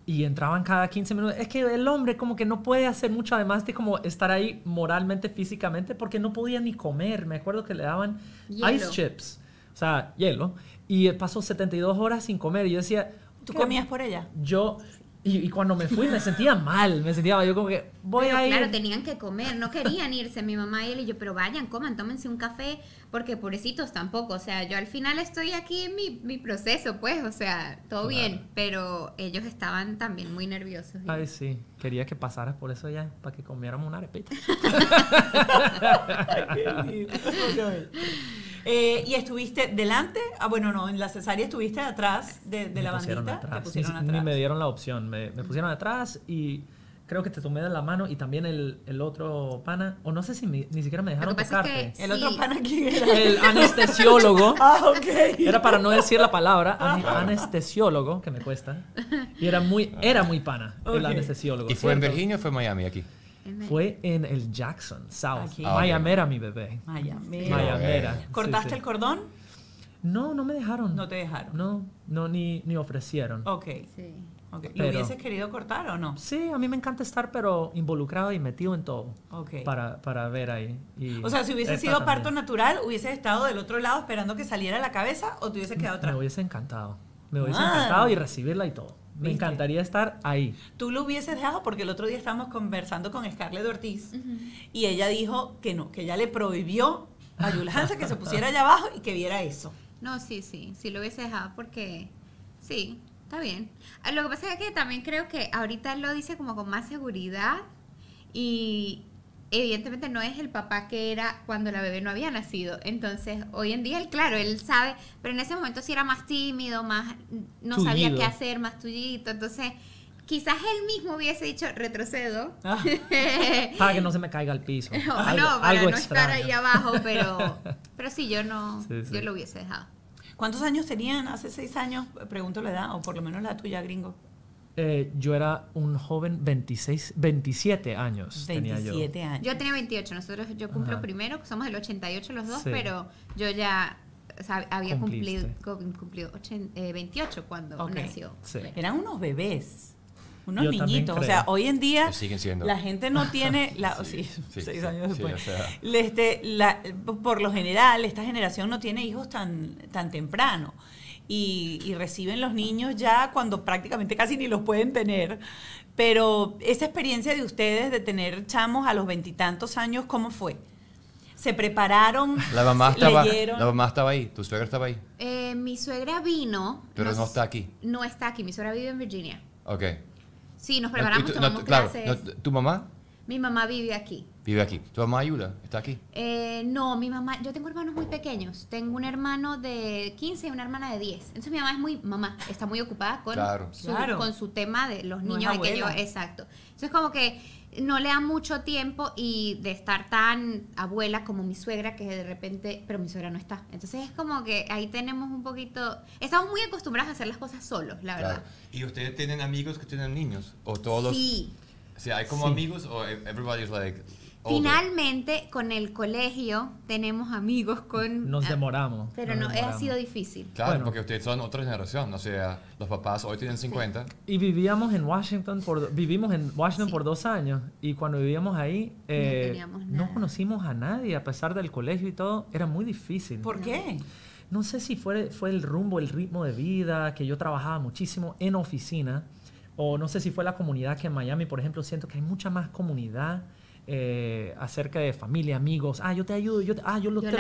Y entraban cada 15 minutos. Es que el hombre como que no puede hacer mucho, además de como estar ahí moralmente, físicamente, porque no podía ni comer. Me acuerdo que le daban ice chips, o sea, hielo. Y pasó 72 horas sin comer. Y yo decía... ¿Tú comías por ella? Yo y, cuando me fui me sentía mal, me sentía Yo como que voy a ir. Claro, tenían que comer, no querían irse mi mamá y él. Y yo, pero vayan, coman, tómense un café, porque pobrecitos tampoco. O sea, yo al final estoy aquí en mi, proceso, pues, o sea, todo bien. Pero ellos estaban también muy nerviosos. Ay, sí, quería que pasaras por eso ya, para que comiéramos una arepita. Eh, ¿Y estuviste delante? Ah, bueno, no, en la cesárea estuviste atrás de, la bandita. pusieron Ni, me dieron la opción. Me, pusieron atrás y creo que te tomé de la mano y también el, otro pana, o no sé si ni siquiera me dejaron tocarte. el otro pana quién era? El anestesiólogo. ah, ok. Era para no decir la palabra, anestesiólogo, que me cuesta. Y era muy, era muy pana el anestesiólogo. ¿Y fue en Virginia o fue en Miami aquí? Fue en el Jackson, South. Ah, ah, Miami mi bebé. Miami. ¿Cortaste el cordón? No, no me dejaron. No te dejaron. No, no ni, ni ofrecieron. Ok. Sí. ¿Lo hubieses querido cortar o no? Sí, a mí me encanta estar, pero involucrado y metido en todo. Para, ver ahí. o sea, si hubiese sido parto natural, hubieses estado del otro lado esperando que saliera la cabeza o te hubiese quedado atrás. Me hubiese encantado. Me hubiese ah. encantado y recibirla y todo. Me encantaría estar ahí. Tú lo hubieses dejado porque el otro día estábamos conversando con Scarlett Ortiz y ella dijo que no, que ella le prohibió a Yulanza, que se pusiera allá abajo y que viera eso. No, sí, sí, sí lo hubiese dejado porque sí, está bien. Ah, lo que pasa es que también creo que ahorita lo dice como con más seguridad y, evidentemente no es el papá que era cuando la bebé no había nacido. Entonces, hoy en día, él, claro, él sabe, pero en ese momento sí era más tímido, más, no sabía qué hacer, más tullito. Entonces, quizás él mismo hubiese dicho, retrocedo. Ah. para que no se me caiga al piso. No, algo, para no estar ahí abajo, pero, pero sí, yo no, yo lo hubiese dejado. ¿Cuántos años tenían hace seis años? Pregunto la edad, o por lo menos la tuya, gringo. Eh, yo era un joven 26, 27 años. tenía yo. Yo tenía 28, nosotros, yo cumplo primero, somos del 88 los dos, pero yo ya había cumplido, cumplido eh, 28 cuando nació. Eran unos bebés. Unos niñitos, o sea, hoy en día la gente no tiene, sí, años después, este, por lo general, esta generación no tiene hijos tan, tan temprano y, reciben los niños ya cuando prácticamente casi ni los pueden tener. Pero esa experiencia de ustedes de tener chamos a los veintitantos años, ¿cómo fue? se prepararon. La mamá estaba, La mamá estaba ahí, tu suegra estaba ahí. Eh, mi suegra vino. Pero no está aquí. No está aquí, mi suegra vive en Virginia. Ok. Sí, nos preparamos, tomamos ¿Tu mamá? Mi mamá vive aquí. Vive aquí. ¿Tu mamá ayuda? ¿Está aquí? Eh, no, mi mamá, yo tengo hermanos muy pequeños. Tengo un hermano de 15 y una hermana de 10. Entonces mi mamá es muy, mamá, está muy ocupada con, Su, con su tema de los niños no Exacto. Entonces como que no le da mucho tiempo y de estar tan abuela como mi suegra que de repente, pero mi suegra no está. Entonces es como que ahí tenemos un poquito, estamos muy acostumbrados a hacer las cosas solos, la verdad. ¿Y ustedes tienen amigos que tienen niños? ¿O todos? Sí. O sea, ¿hay como amigos o everybody's like... Finalmente, con el colegio tenemos amigos con... Nos demoramos. Pero no, ha sido difícil. Claro, porque ustedes son otra generación, no sea, los papás hoy tienen 50. Y vivíamos en Washington, por, vivimos en Washington por dos años y cuando vivíamos ahí no, eh, no, conocimos a nadie, a pesar del colegio y todo, era muy difícil. ¿Por qué? No sé si fue, fue el rumbo, el ritmo de vida, que yo trabajaba muchísimo en oficina, o no sé si fue la comunidad que en Miami, por ejemplo, siento que hay mucha más comunidad eh, acerca de familia, amigos, ah, yo te ayudo, yo te, ah,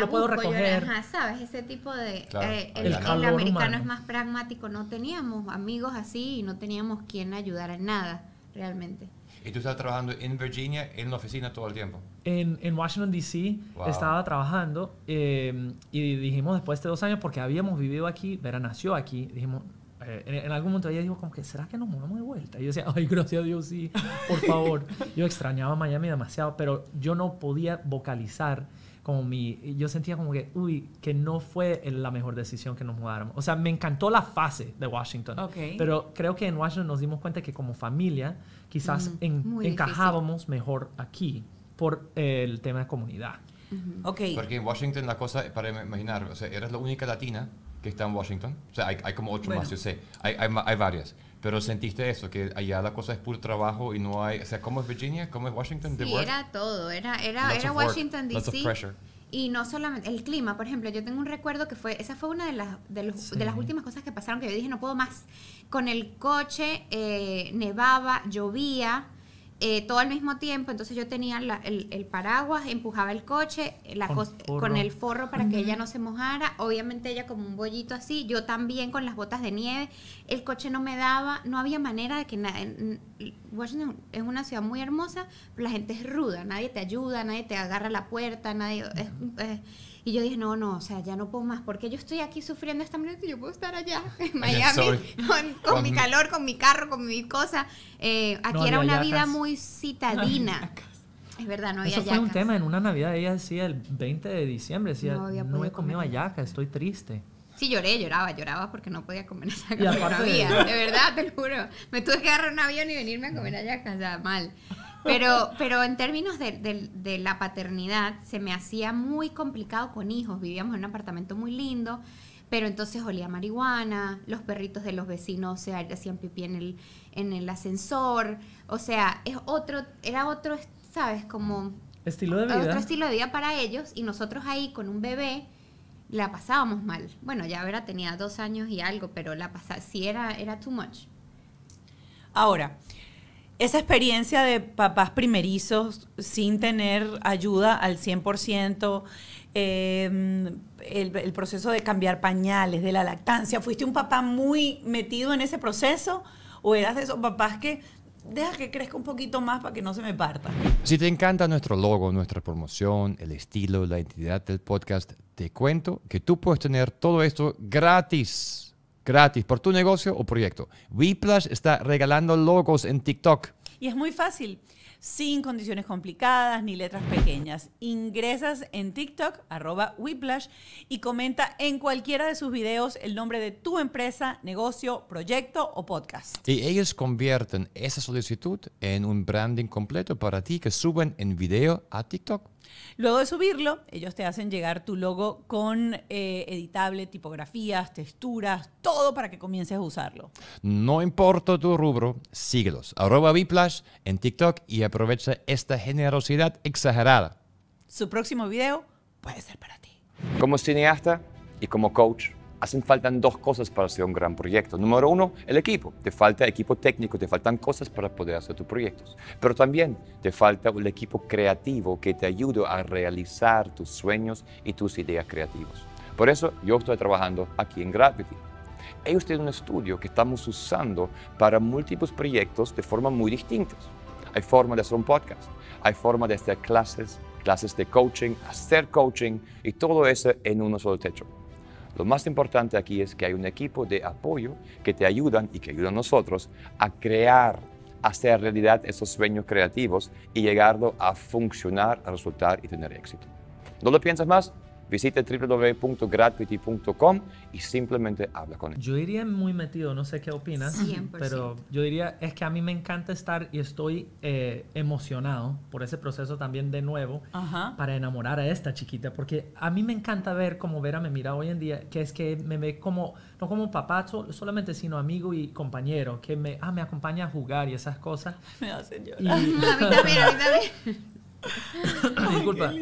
puedo recoger. sabes, ese tipo de... Eh, el, americano es más pragmático, no teníamos amigos así y no teníamos quien ayudar en nada, realmente. ¿Y tú estabas trabajando en Virginia, en la oficina todo el tiempo? En, Washington, D.C. estaba trabajando eh, y dijimos después de dos años, porque habíamos vivido aquí, Vera nació aquí, dijimos, eh, en, algún momento ella dijo como que, ¿será que nos mudamos de vuelta? yo decía, ay, gracias a Dios, sí, por favor. yo extrañaba Miami demasiado, pero yo no podía vocalizar como mi, yo sentía como que, uy, que no fue la mejor decisión que nos mudáramos. O sea, me encantó la fase de Washington, pero creo que en Washington nos dimos cuenta que como familia quizás encajábamos mejor aquí por el tema de comunidad. Porque en Washington la cosa, para imaginar, o sea, eras la única latina está en Washington. O sea, hay, hay como ocho más, yo sé. Hay, hay, varias. Pero sentiste eso, que allá la cosa es puro trabajo y no hay... O sea, ¿cómo es Virginia? ¿Cómo es Washington? Sí, era todo. Era, era, era Washington, D.C. Y no solamente el clima, por ejemplo, yo tengo un recuerdo que fue, esa fue una de las, de, las últimas cosas que pasaron, que yo dije, no puedo más. Con el coche eh, nevaba, llovía, eh, todo al mismo tiempo, entonces yo tenía el, el, paraguas, empujaba el coche eh, la con, eh, el forro para que ella no se mojara, obviamente ella como un bollito así, yo también con las botas de nieve, el coche no me daba, no había manera de que nadie, Washington es una ciudad muy hermosa, pero la gente es ruda, nadie te ayuda, nadie te agarra la puerta, nadie... Y yo dije, no, no, o sea, ya no puedo más, porque yo estoy aquí sufriendo esta manera y yo puedo estar allá en Miami, con, mi calor, con mi carro, con mi cosa. Eh, aquí era una vida muy citadina. es verdad, no había Eso fue un tema en una Navidad, ella decía el 20 de diciembre, decía, no, he comido ayaca, estoy triste. Sí, lloré, lloraba, lloraba porque no podía comer esa cosa. de... verdad, te lo juro. Me tuve que agarrar un avión y venirme a comer Ayaca, o sea, mal. Pero, pero en términos de, la paternidad, se me hacía muy complicado con hijos. Vivíamos en un apartamento muy lindo, pero entonces olía marihuana, los perritos de los vecinos se hacían pipí en el, en el ascensor. O sea, es otro, era otro, ¿sabes? Como... Estilo de vida. Otro estilo de vida para ellos y nosotros ahí con un bebé la pasábamos mal. Bueno, ya Vera tenía dos años y algo, pero la pasaba, sí era, era too much. Ahora, esa experiencia de papás primerizos sin tener ayuda al 100%, em, el, el, proceso de cambiar pañales, de la lactancia, ¿fuiste un papá muy metido en ese proceso o eras de esos papás que deja que crezca un poquito más para que no se me parta? Si te encanta nuestro logo, nuestra promoción, el estilo, la identidad del podcast, te cuento que tú puedes tener todo esto gratis gratis por tu negocio o proyecto. Weplash está regalando logos en TikTok. Y es muy fácil, sin condiciones complicadas ni letras pequeñas. Ingresas en TikTok, arroba Whiplash, y comenta en cualquiera de sus videos el nombre de tu empresa, negocio, proyecto o podcast. Y ellos convierten esa solicitud en un branding completo para ti que suben en video a TikTok. Luego de subirlo, ellos te hacen llegar tu logo con eh, editable, tipografías, texturas, todo para que comiences a usarlo. No importa tu rubro, síguelos. Arroba Biplash en TikTok y aprovecha esta generosidad exagerada. Su próximo video puede ser para ti. Como cineasta y como coach hacen falta dos cosas para hacer un gran proyecto. Número uno, el equipo. Te falta equipo técnico, te faltan cosas para poder hacer tus proyectos. Pero también te falta el equipo creativo que te ayude a realizar tus sueños y tus ideas creativas. Por eso yo estoy trabajando aquí en Gravity. Ellos tienen un estudio que estamos usando para múltiples proyectos de forma muy distintas. Hay forma de hacer un podcast, hay forma de hacer clases, clases de coaching, hacer coaching y todo eso en uno solo techo. Lo más importante aquí es que hay un equipo de apoyo que te ayudan y que ayudan a nosotros a crear, hacer realidad esos sueños creativos y llegarlo a funcionar, a resultar y tener éxito. ¿No lo piensas más? Visite www.gratuity.com y simplemente habla con él. Yo diría muy metido, no sé qué opinas, pero yo diría es que a mí me encanta estar y estoy eh, emocionado por ese proceso también de nuevo para enamorar a esta chiquita, porque a mí me encanta ver cómo Vera me mira hoy en día, que es que me ve como, no como un papá solamente, sino amigo y compañero, que me, ah, me acompaña a jugar y esas cosas. Me hace llorar. Y... a mí también, a mí también. Ah, Disculpa.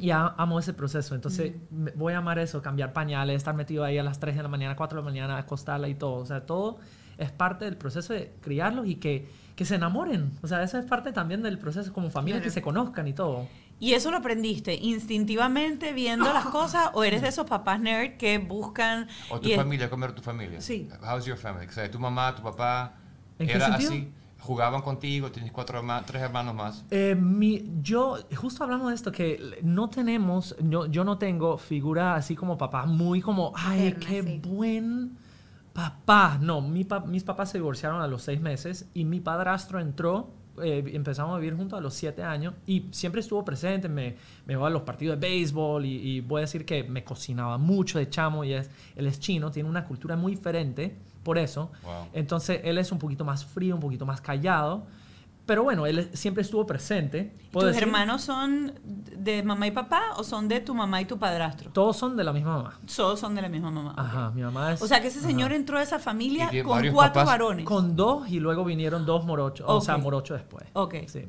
Y amo ese proceso. Entonces, mm. voy a amar eso, cambiar pañales, estar metido ahí a las 3 de la mañana, 4 de la mañana, acostarla y todo. O sea, todo es parte del proceso de criarlos y que, que se enamoren. O sea, eso es parte también del proceso como familia, que se conozcan y todo. ¿Y eso lo aprendiste instintivamente viendo las cosas o eres de esos papás nerd que buscan... O tu familia, comer tu familia. Sí. How's your family? O sea, tu mamá, tu papá, ¿En era qué así jugaban contigo, tienes cuatro tres hermanos más. Eh, mi, yo, justo hablamos de esto, que no tenemos, yo, yo no tengo figura así como papá, muy como, ay, qué buen papá. No, mis papás se divorciaron a los seis meses y mi padrastro entró. Eh, empezamos a vivir juntos a los siete años y siempre estuvo presente, me, me va a los partidos de béisbol y, voy a decir que me cocinaba mucho de chamo y es, él es chino, tiene una cultura muy diferente por eso. Entonces él es un poquito más frío, un poquito más callado. Pero bueno, él siempre estuvo presente. ¿Tus hermanos son de mamá y papá o son de tu mamá y tu padrastro? Todos son de la misma mamá. Todos son de la misma mamá. Ajá, mi mamá es. O sea que ese señor entró a esa familia con cuatro varones. Con dos y luego vinieron dos morochos. O sea, morocho después. Ok. Sí.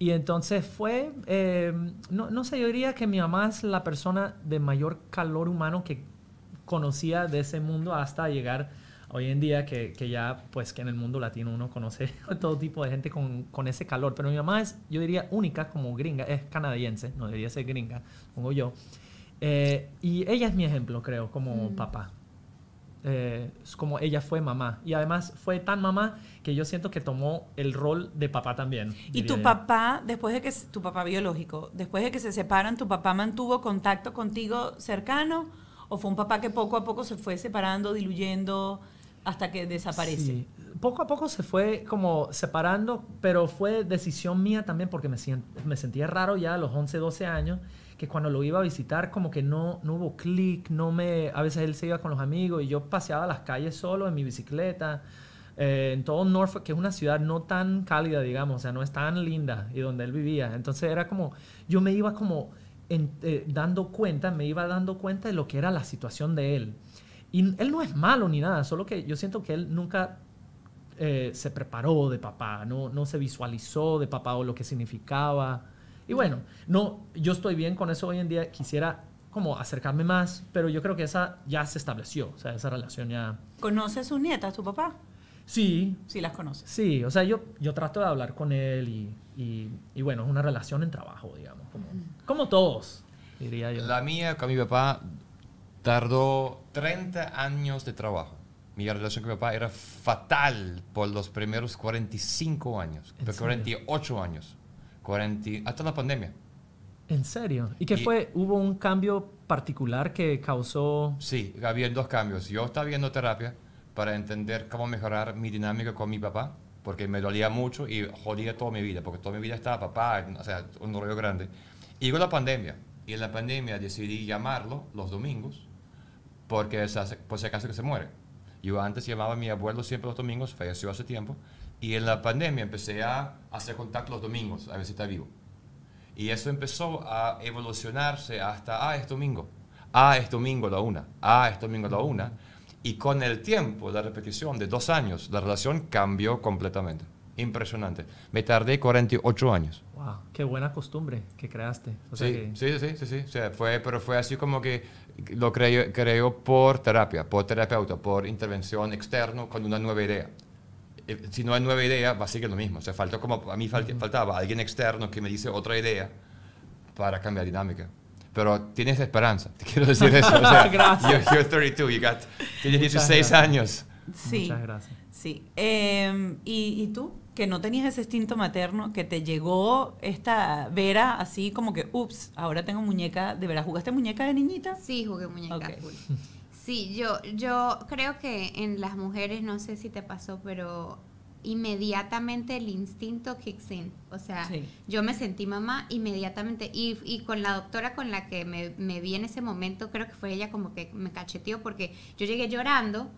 Y entonces fue, eh, no, no sé, yo diría que mi mamá es la persona de mayor calor humano que conocía de ese mundo hasta llegar hoy en día que, ya, pues que en el mundo latino uno conoce todo tipo de gente con, ese calor. Pero mi mamá es, yo diría, única como gringa, es canadiense, no debería ser gringa, pongo yo. Eh, y ella es mi ejemplo, creo, como mm. papá. Eh, como ella fue mamá. Y además fue tan mamá que yo siento que tomó el rol de papá también. ¿Y tu papá, después de que tu papá biológico, después de que se separan, tu papá mantuvo contacto contigo cercano? ¿O fue un papá que poco a poco se fue separando, diluyendo? hasta que desaparece. Sí. Poco a poco se fue como separando, pero fue decisión mía también porque me, me sentía raro ya a los 11, 12 años, que cuando lo iba a visitar como que no, no hubo clic, no me... A veces él se iba con los amigos y yo paseaba las calles solo en mi bicicleta. Eh, en todo Norfolk, que es una ciudad no tan cálida, digamos, o sea, no es tan linda, y donde él vivía. Entonces era como, yo me iba como eh, dando cuenta, me iba dando cuenta de lo que era la situación de él. Y él no es malo ni nada, solo que yo siento que él nunca eh, se preparó de papá, no, no se visualizó de papá o lo que significaba. Y bueno, no, yo estoy bien con eso hoy en día, quisiera como acercarme más, pero yo creo que esa ya se estableció, o sea, esa relación ya... ¿Conoce a sus nietas, tu papá? Sí. Sí, las conoce. Sí, o sea, yo, yo trato de hablar con él y, y, bueno, es una relación en trabajo, digamos, como, mm. como todos, diría yo. La mía con mi papá Tardó 30 años de trabajo. Mi relación con mi papá era fatal por los primeros 45 años, 48 años, 40, hasta la pandemia. ¿En serio? ¿Y qué fue? ¿Hubo un cambio particular que causó...? Sí, había dos cambios. Yo estaba viendo terapia para entender cómo mejorar mi dinámica con mi papá, porque me dolía mucho y jodía toda mi vida, porque toda mi vida estaba papá, o sea, un rollo grande. Y llegó la pandemia, y en la pandemia decidí llamarlo los domingos porque por si acaso que se muere. Yo antes llamaba a mi abuelo siempre los domingos, falleció hace tiempo, y en la pandemia empecé a hacer contacto los domingos, a ver si está vivo. Y eso empezó a evolucionarse hasta, ah, es domingo, ah, es domingo la una, ah, es domingo la una. Y con el tiempo, la repetición de dos años, la relación cambió completamente. Impresionante. Me tardé 48 años. ¡Wow! ¡Qué buena costumbre que creaste! O sí, sí, sí, sí, sí, Fue, pero fue así como que lo creo por terapia, por terapeuta, por intervención externa con una nueva idea. Eh, si no hay nueva idea, va a seguir lo mismo. O faltó como a mí faltaba alguien externo que me dice otra idea para cambiar dinámica pero tienes esperanza, te quiero decir eso. O gracias. tienes 16 años. Sí. Muchas gracias. Sí. Em, ¿Y tú? que no tenías ese instinto materno, que te llegó esta Vera así como que, ups, ahora tengo muñeca de veras ¿Jugaste muñeca de niñita? Sí, jugué muñeca. Sí, yo, yo creo que en las mujeres, no sé si te pasó, pero inmediatamente el instinto kicks in. O sea, yo me sentí mamá inmediatamente. Y, y, con la doctora con la que me, me vi en ese momento, creo que fue ella como que me cacheteó porque yo llegué llorando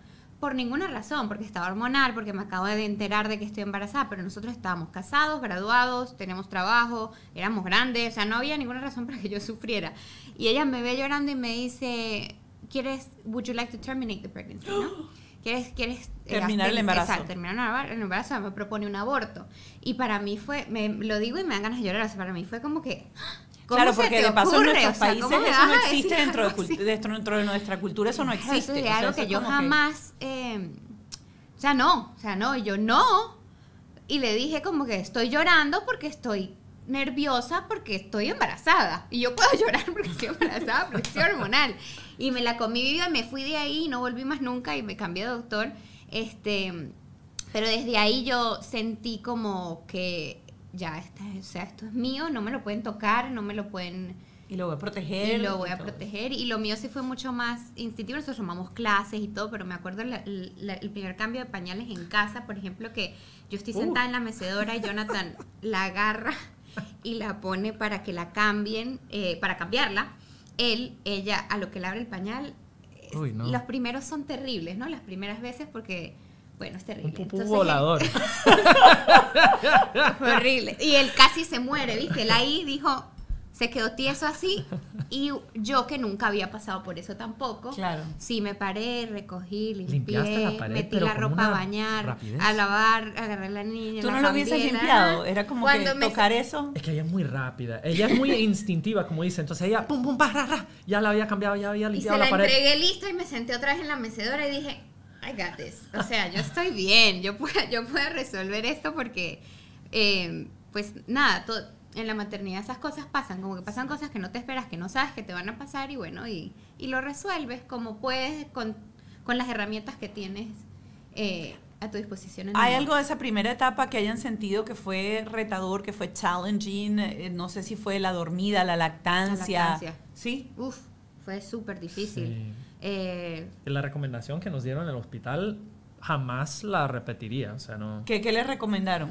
por ninguna razón, porque estaba hormonal, porque me acabo de enterar de que estoy embarazada, pero nosotros estábamos casados, graduados, tenemos trabajo, éramos grandes, o sea, no había ninguna razón para que yo sufriera. Y ella me ve llorando y me dice, ¿quieres, would you like to terminate the pregnancy? ¿Quieres, eh, terminar el embarazo? Exacto, terminar el embarazo, me propone un aborto. Y para mí fue, me, lo digo y me dan ganas de llorar, o sea, para mí fue como que, claro, porque de paso en nuestros países eso no ah, existe dentro de, nuestra cultura, eso no existe. Claro que yo jamás, em, o sea, no, o sea, no, yo no. Y le dije como que estoy llorando porque estoy nerviosa porque estoy embarazada. Y yo puedo llorar porque estoy embarazada, porque estoy hormonal. Y me la comí viva y me fui de ahí y no volví más nunca y me cambié de doctor. Este, pero desde ahí yo sentí como que ya, este o sea, esto es mío, no me lo pueden tocar, no me lo pueden... Y lo voy a proteger. Y lo voy a proteger. Y lo mío sí fue mucho más instintivo. Nosotros tomamos clases y todo, pero me acuerdo el primer cambio de pañales en casa, por ejemplo, que yo estoy uh. sentada en la mecedora y Jonathan la agarra y la pone para que la cambien, eh, para cambiarla. Él, ella, a lo que le abre el pañal, los primeros son terribles, ¿no? Las primeras veces porque bueno, es terrible. Un volador. horrible. Y él casi se muere, ¿viste? Él ahí dijo, se quedó tieso así. Y yo, que nunca había pasado por eso tampoco. Claro. Sí, me paré, recogí, limpié, metí la ropa a bañar, a lavar, agarré a la niña. Tú no lo hubieses limpiado. Era como que tocar eso. Es que ella es muy rápida. Ella es muy instintiva, como dice. Entonces ella, pum, pum, pa, ra, ra, Ya la había cambiado, ya había limpiado y se la, entregué lista y me senté otra vez en la mecedora y dije, I got this. O sea, yo estoy bien, yo puedo, yo puedo resolver esto porque, em, pues nada, en la maternidad esas cosas pasan, como que pasan cosas que no te esperas, que no sabes que te van a pasar y bueno, y, lo resuelves como puedes con, las herramientas que tienes. Eh, a tu disposición. ¿Hay algo de esa primera etapa que hayan sentido que fue retador, que fue challenging? Eh, eh, no sé si fue la dormida, la lactancia. ¿Sí? Uf, fue súper difícil. Sí. Eh, la recomendación que nos dieron en el hospital jamás la repetiría. O sea, no. ¿Qué, qué le recomendaron?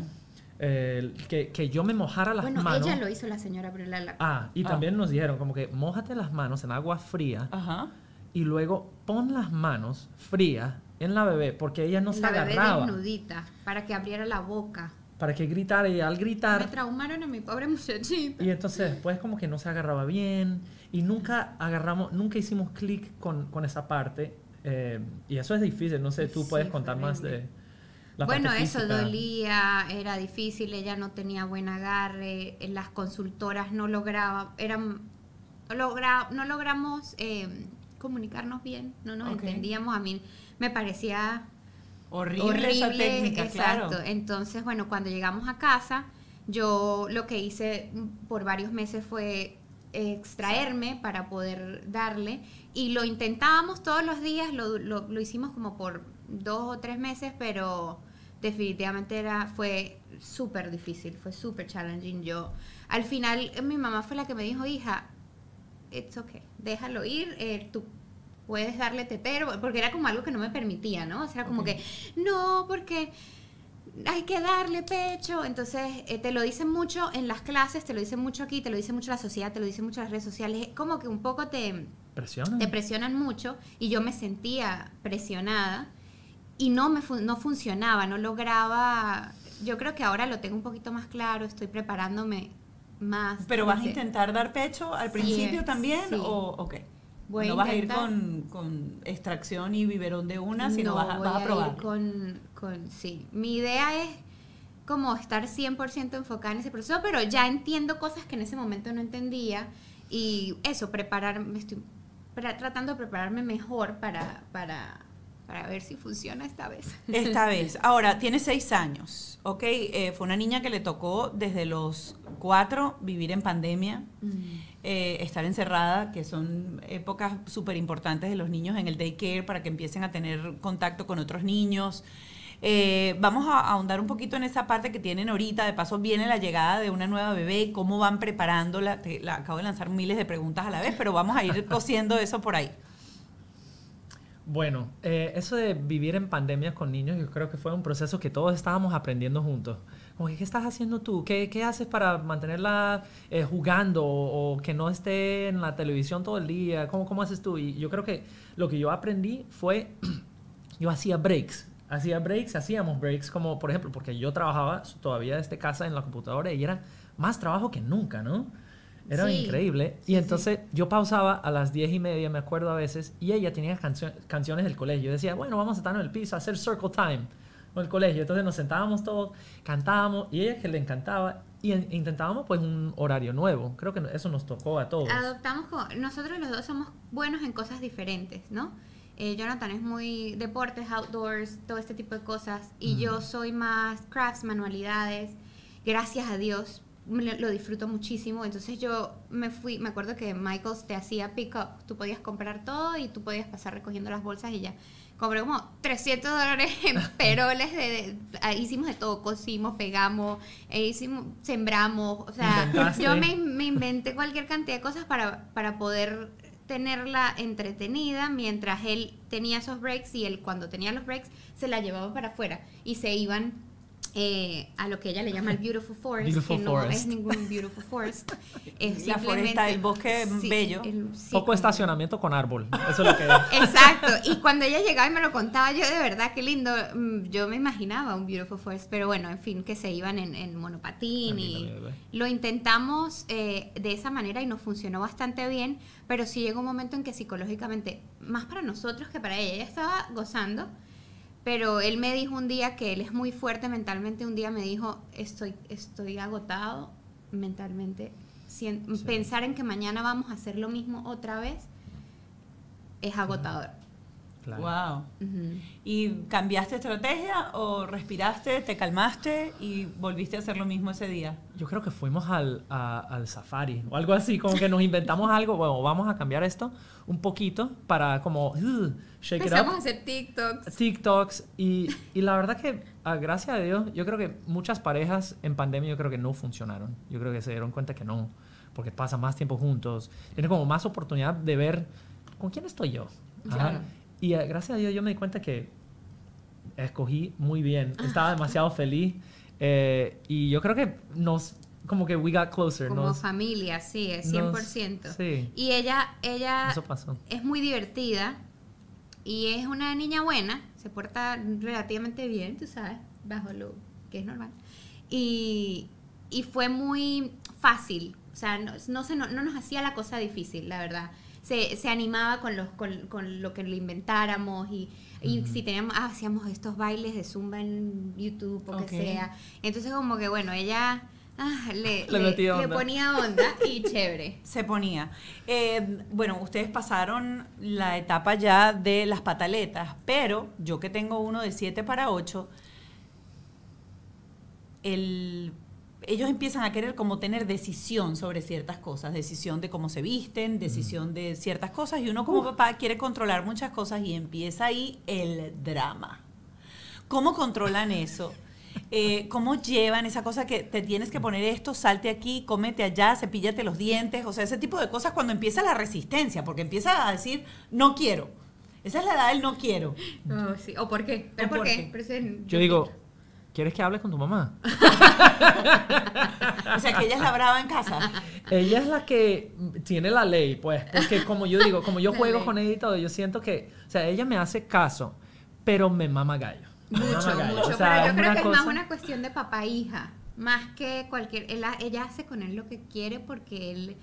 Eh, que, que, yo me mojara las manos. Bueno, ella lo hizo la señora Brelala. Ah, y ah. también nos dijeron como que mojate las manos en agua fría Ajá. y luego pon las manos frías en la bebé porque ella no la se bebé desnudita para que abriera la boca. ¿Para qué gritar? Y al gritar... Me traumaron a mi pobre muchachita. Y entonces después como que no se agarraba bien y nunca agarramos, nunca hicimos clic con, esa parte. Eh, y eso es difícil, no sé, tú puedes contar más de... La bueno, eso dolía, era difícil, ella no tenía buen agarre, eh, las consultoras no lograban, eran, no logramos eh, comunicarnos bien, no nos entendíamos. A mí me parecía Horrible, esa técnica, exacto. Entonces, bueno, cuando llegamos a casa, yo lo que hice por varios meses fue extraerme para poder darle y lo intentábamos todos los días, lo, lo, hicimos como por dos o tres meses, pero definitivamente era, fue súper difícil, fue súper challenging. Yo, al final, mi mamá fue la que me dijo, hija, it's okay, déjalo ir, eh, tú puedes darle tetero, porque era como algo que no me permitía, ¿no? O sea, como que, no, porque hay que darle pecho. Entonces, eh, te lo dicen mucho en las clases, te lo dicen mucho aquí, te lo dice mucho la sociedad, te lo dicen mucho las redes sociales. Es como que un poco te presionan. Te presionan mucho y yo me sentía presionada y no me no funcionaba, no lograba. Yo creo que ahora lo tengo un poquito más claro, estoy preparándome más. Pero vas a intentar dar pecho al principio también o qué no vas a ir con, extracción y biberón de una, sino vas, a, probar. con, con, sí, mi idea es como estar 100% enfocada en ese proceso, pero ya entiendo cosas que en ese momento no entendía y eso, prepararme, estoy tratando de prepararme mejor para, para para ver si funciona esta vez. Esta vez. Ahora, tiene seis años, ¿ok? Eh, fue una niña que le tocó desde los cuatro vivir en pandemia, mm. eh, estar encerrada, que son épocas súper importantes de los niños en el daycare para que empiecen a tener contacto con otros niños. Eh, vamos a ahondar un poquito en esa parte que tienen ahorita. De paso, viene la llegada de una nueva bebé, cómo van preparándola. Te, la, acabo de lanzar miles de preguntas a la vez, pero vamos a ir cosiendo eso por ahí. Bueno, eh, eso de vivir en pandemia con niños, yo creo que fue un proceso que todos estábamos aprendiendo juntos. ¿qué estás haciendo tú? ¿Qué, haces para mantenerla eh, jugando o, que no esté en la televisión todo el día? ¿Cómo, haces tú? Y yo creo que lo que yo aprendí fue, yo hacía breaks. Hacía breaks, hacíamos breaks, como por ejemplo, porque yo trabajaba todavía desde casa en la computadora y era más trabajo que nunca, ¿no? Era increíble. y entonces yo pausaba a las diez y media, me acuerdo a veces, y ella tenía canciones del colegio. Yo decía, bueno, vamos a estar en el piso a hacer circle time con el colegio. Entonces nos sentábamos todos, cantábamos, y ella que le encantaba, y intentábamos pues un horario nuevo. Creo que eso nos tocó a todos. Adoptamos, nosotros los dos somos buenos en cosas diferentes, ¿no? Eh, Jonathan es muy deportes, outdoors, todo este tipo de cosas, y yo soy más crafts, manualidades, gracias a Dios, lo disfruto muchísimo. Entonces yo me fui, me acuerdo que Michaels te hacía pick-up, tú podías comprar todo y tú podías pasar recogiendo las bolsas y ya. Compré como 300 dólares en peroles, de, ah, hicimos de todo, cosimos, pegamos, eh, hicimos, sembramos, o sea, yo me, me, inventé cualquier cantidad de cosas para, para poder tenerla entretenida mientras él tenía esos breaks y él cuando tenía los breaks se la llevaba para afuera y se iban eh, a lo que ella le llama el Beautiful Forest, que no es ningún Beautiful Forest. Es la foresta, el bosque bello. Poco estacionamiento con árbol, eso es lo que es. Exacto, y cuando ella llegaba y me lo contaba, yo de verdad, qué lindo, mm, yo me imaginaba un Beautiful Forest, pero bueno, en fin, que se iban en, monopatín y lo intentamos eh, de esa manera y nos funcionó bastante bien, pero sí llegó un momento en que psicológicamente, más para nosotros que para ella, ella estaba gozando pero él me dijo un día que él es muy fuerte mentalmente, un día me dijo, estoy, estoy agotado mentalmente, pensar en que mañana vamos a hacer lo mismo otra vez es agotador. Wow. ¿Y cambiaste estrategia o respiraste, te calmaste y volviste a hacer lo mismo ese día? Yo creo que fuimos al, al safari o algo así, como que nos inventamos algo, bueno, vamos a cambiar esto un poquito para como uh, shake Empezamos it up. a hacer TikToks. TikToks y, y la verdad que, a gracias a Dios, yo creo que muchas parejas en pandemia yo creo que no funcionaron. Yo creo que se dieron cuenta que no, porque pasan más tiempo juntos, tienen como más oportunidad de ver con quién estoy yo. Claro. Y eh, gracias a Dios yo me di cuenta que escogí muy bien. Ah. Estaba demasiado feliz. Eh, y yo creo que nos, como que we got closer. Como familia, sí, es 100%. sí. Y ella, ella es muy divertida y es una niña buena, se porta relativamente bien, tú sabes, bajo lo que es normal. Y, y fue muy fácil, o sea, no, no nos hacía la cosa difícil, la verdad se, animaba con, los, con, lo que lo inventáramos y, si teníamos, ah, hacíamos estos bailes de zumba en YouTube o que sea. Entonces como que bueno, ella... Ah, le, ponía onda y chévere. Se ponía. Eh, bueno, ustedes pasaron la etapa ya de las pataletas, pero yo que tengo uno de 7 para 8, el ellos empiezan a querer como tener decisión sobre ciertas cosas, decisión de cómo se visten, mm. decisión de ciertas cosas, y uno como uh. papá quiere controlar muchas cosas y empieza ahí el drama. ¿Cómo controlan eso? Eh, ¿Cómo llevan esa cosa que te tienes que poner esto, salte aquí, cómete allá, cepíllate los dientes? O sea, ese tipo de cosas cuando empieza la resistencia, porque empieza a decir, no quiero. Esa es la edad del no quiero. Oh, ¿O por qué? por, qué? Yo digo, ¿Quieres que hable con tu mamá? o sea, que ella es la brava en casa. Ella es la que tiene la ley, pues. Porque como yo digo, como yo juego con ella y todo, yo siento que, o sea, ella me hace caso, pero me mama gallo. Mucho, mucho. pero yo creo que es más una cuestión de papá-hija. E más que cualquier... ella hace con él lo que quiere porque él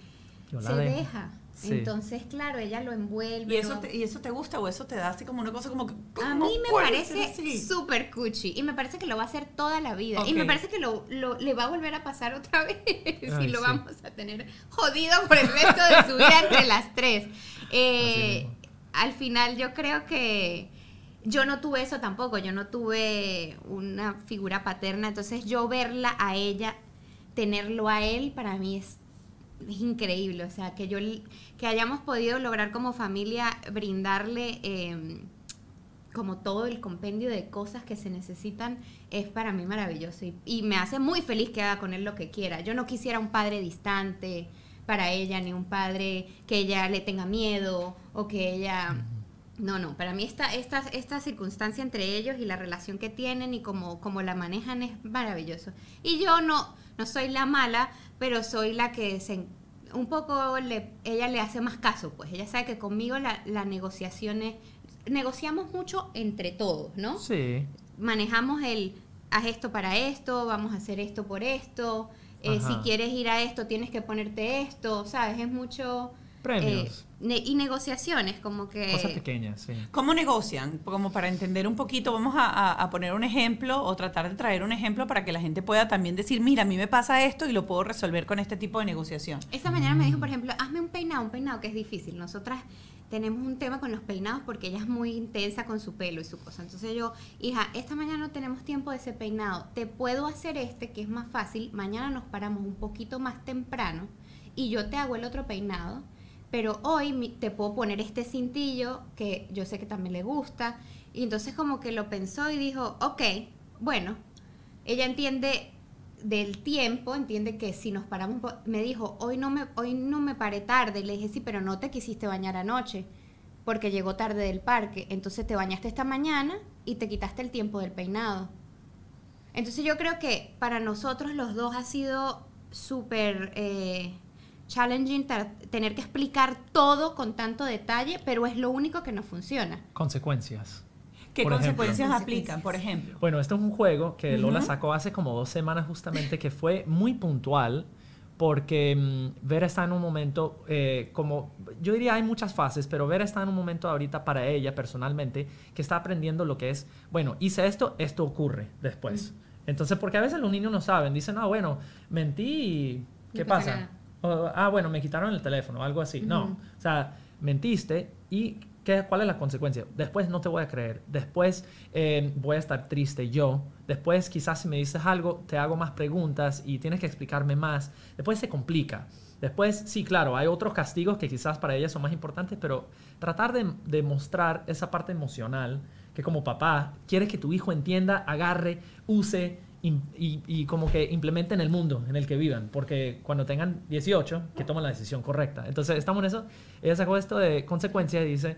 se deja. Entonces, claro, ella lo envuelve. ¿Y eso, te, ¿Y eso te gusta o eso te da así como una cosa como... a mí me parece súper cuchi y me parece que lo va a hacer toda la vida. Y me parece que lo, le va a volver a pasar otra vez y lo vamos a tener jodido por el resto de su vida entre las tres. Eh, al final yo creo que yo no tuve eso tampoco, yo no tuve una figura paterna, entonces yo verla a ella, tenerlo a él, para mí es es increíble, o sea, que yo que hayamos podido lograr como familia brindarle em, como todo el compendio de cosas que se necesitan es para mí maravilloso y, y, me hace muy feliz que haga con él lo que quiera. Yo no quisiera un padre distante para ella ni un padre que ella le tenga miedo o que ella no, no, para mí esta, esta, esta, circunstancia entre ellos y la relación que tienen y cómo, como la manejan es maravilloso. Y yo no, no soy la mala, pero soy la que se, un poco ella le hace más caso, pues ella sabe que conmigo la, la negociación negociamos mucho entre todos, ¿no? Sí. Manejamos el, haz esto para esto, vamos a hacer esto por esto, eh, si quieres ir a esto tienes que ponerte esto, ¿sabes? Es mucho Premios. Eh, y negociaciones, como que... Cosas pequeñas, sí. ¿Cómo negocian? Como para entender un poquito, vamos a, poner un ejemplo o tratar de traer un ejemplo para que la gente pueda también decir, mira, a mí me pasa esto y lo puedo resolver con este tipo de negociación. Esta mañana me dijo, por ejemplo, hazme un peinado, un peinado que es difícil. Nosotras tenemos un tema con los peinados porque ella es muy intensa con su pelo y su cosa. Entonces yo, hija, esta mañana no tenemos tiempo de ese peinado. Te puedo hacer este que es más fácil. Mañana nos paramos un poquito más temprano y yo te hago el otro peinado pero hoy te puedo poner este cintillo que yo sé que también le gusta. Y entonces como que lo pensó y dijo, ok, bueno, ella entiende del tiempo, entiende que si nos paramos, me dijo, hoy no me, hoy no me paré tarde. le dije, sí, pero no te quisiste bañar anoche porque llegó tarde del parque. Entonces te bañaste esta mañana y te quitaste el tiempo del peinado. Entonces yo creo que para nosotros los dos ha sido súper... Eh, challenging tener que explicar todo con tanto detalle, pero es lo único que no funciona. Consecuencias. ¿Qué consecuencias aplican, por ejemplo? Bueno, esto es un juego que Lola sacó hace como dos semanas justamente, que fue muy puntual porque mm, Vera está en un momento, eh, como yo diría hay muchas fases, pero Vera está en un momento ahorita para ella personalmente que está aprendiendo lo que es, bueno, hice esto, esto ocurre después. Entonces, porque a veces los niños no saben, dicen, ah, bueno, mentí, y ¿qué pasa? pasa ah, bueno, me quitaron el teléfono, algo así. No, o sea, mentiste y ¿qué, ¿cuál es la consecuencia? Después no te voy a creer, después eh, voy a estar triste yo, después quizás si me dices algo, te hago más preguntas y tienes que explicarme más, después se complica. Después, sí, claro, hay otros castigos que quizás para ellas son más importantes, pero tratar de, de mostrar esa parte emocional que como papá quieres que tu hijo entienda, agarre, use, y, como que implementen el mundo en el que vivan, porque cuando tengan 18, que tomen la decisión correcta. Entonces, estamos en eso. Ella sacó esto de consecuencia y dice,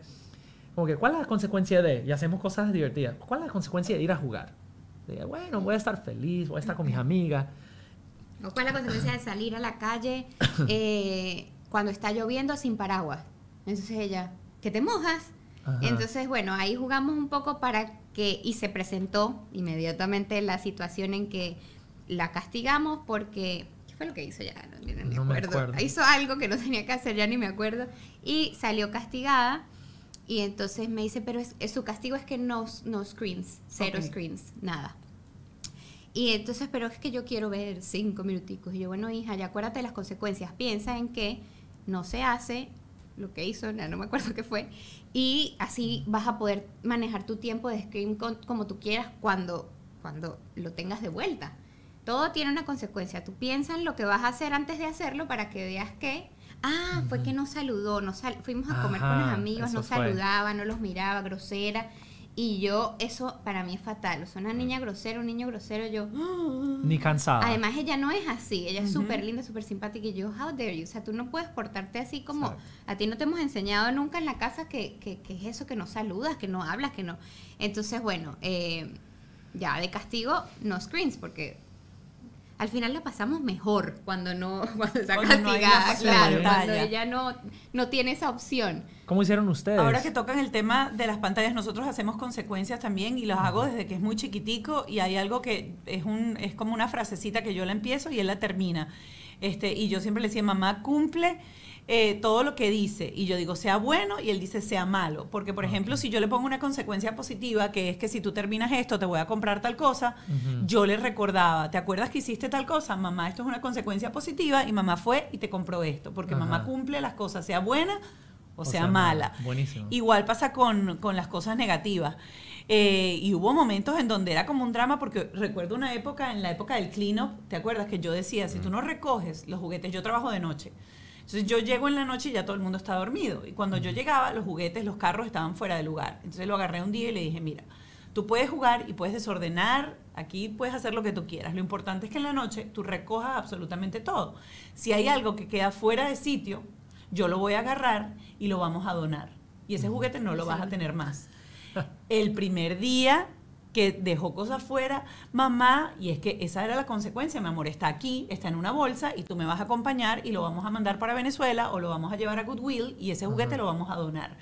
como que, ¿cuál es la consecuencia de, y hacemos cosas divertidas, cuál es la consecuencia de ir a jugar? Dice, bueno, voy a estar feliz, voy a estar con mis amigas. cuál es la consecuencia de salir a la calle eh, cuando está lloviendo sin paraguas? Entonces ella, que te mojas. Entonces, bueno, ahí jugamos un poco para y se presentó inmediatamente la situación en que la castigamos porque ¿Qué fue lo que hizo ya, no, me, acuerdo. Hizo algo que no tenía que hacer, ya ni me acuerdo. Y salió castigada. Y entonces me dice, pero es, su castigo es que no, no screens, cero screens, nada. Y entonces, pero es que yo quiero ver cinco minuticos. Y yo, bueno, hija, ya acuérdate de las consecuencias. Piensa en que no se hace lo que hizo, no, no me acuerdo qué fue. Y así vas a poder manejar tu tiempo de screen como tú quieras cuando, cuando lo tengas de vuelta. Todo tiene una consecuencia. Tú piensas lo que vas a hacer antes de hacerlo para que veas que, ah, fue que no saludó, no sal fuimos a comer con los amigos, no saludaba, no los miraba, grosera. Y yo, eso para mí es fatal. O sea, una niña grosera, un niño grosero, yo. Ni cansada. Además, ella no es así. Ella es súper linda, súper simpática. Y yo, how dare you. O sea, tú no puedes portarte así como. A ti no te hemos enseñado nunca en la casa que, que, que, es eso, que no saludas, que no hablas, que no. Entonces, bueno, eh, ya de castigo, no screens, porque al final la pasamos mejor cuando no cuando está castigada, no claro, cuando ella no, tiene esa opción. ¿Cómo hicieron ustedes? Ahora que tocan el tema de las pantallas, nosotros hacemos consecuencias también y las hago desde que es muy chiquitico y hay algo que es un es como una frasecita que yo la empiezo y él la termina. Este, y yo siempre le decía, mamá, cumple eh, todo lo que dice. Y yo digo, sea bueno, y él dice, sea malo. Porque, por ejemplo, si yo le pongo una consecuencia positiva, que es que si tú terminas esto, te voy a comprar tal cosa, yo le recordaba, ¿te acuerdas que hiciste tal cosa? Mamá, esto es una consecuencia positiva, y mamá fue y te compró esto. Porque mamá cumple las cosas, sea buena o, sea, mala. Igual pasa con, con las cosas negativas. Eh, y hubo momentos en donde era como un drama, porque recuerdo una época, en la época del cleanup, ¿te acuerdas que yo decía, si tú no recoges los juguetes, yo trabajo de noche. Entonces yo llego en la noche y ya todo el mundo está dormido. Y cuando yo llegaba, los juguetes, los carros estaban fuera de lugar. Entonces lo agarré un día y le dije, mira, tú puedes jugar y puedes desordenar, aquí puedes hacer lo que tú quieras. Lo importante es que en la noche tú recojas absolutamente todo. Si hay algo que queda fuera de sitio, yo lo voy a agarrar y lo vamos a donar. Y ese juguete no lo vas a tener más. El primer día que dejó cosas fuera, mamá, y es que esa era la consecuencia, mi amor, está aquí, está en una bolsa y tú me vas a acompañar y lo vamos a mandar para Venezuela o lo vamos a llevar a Goodwill y ese juguete lo vamos a donar.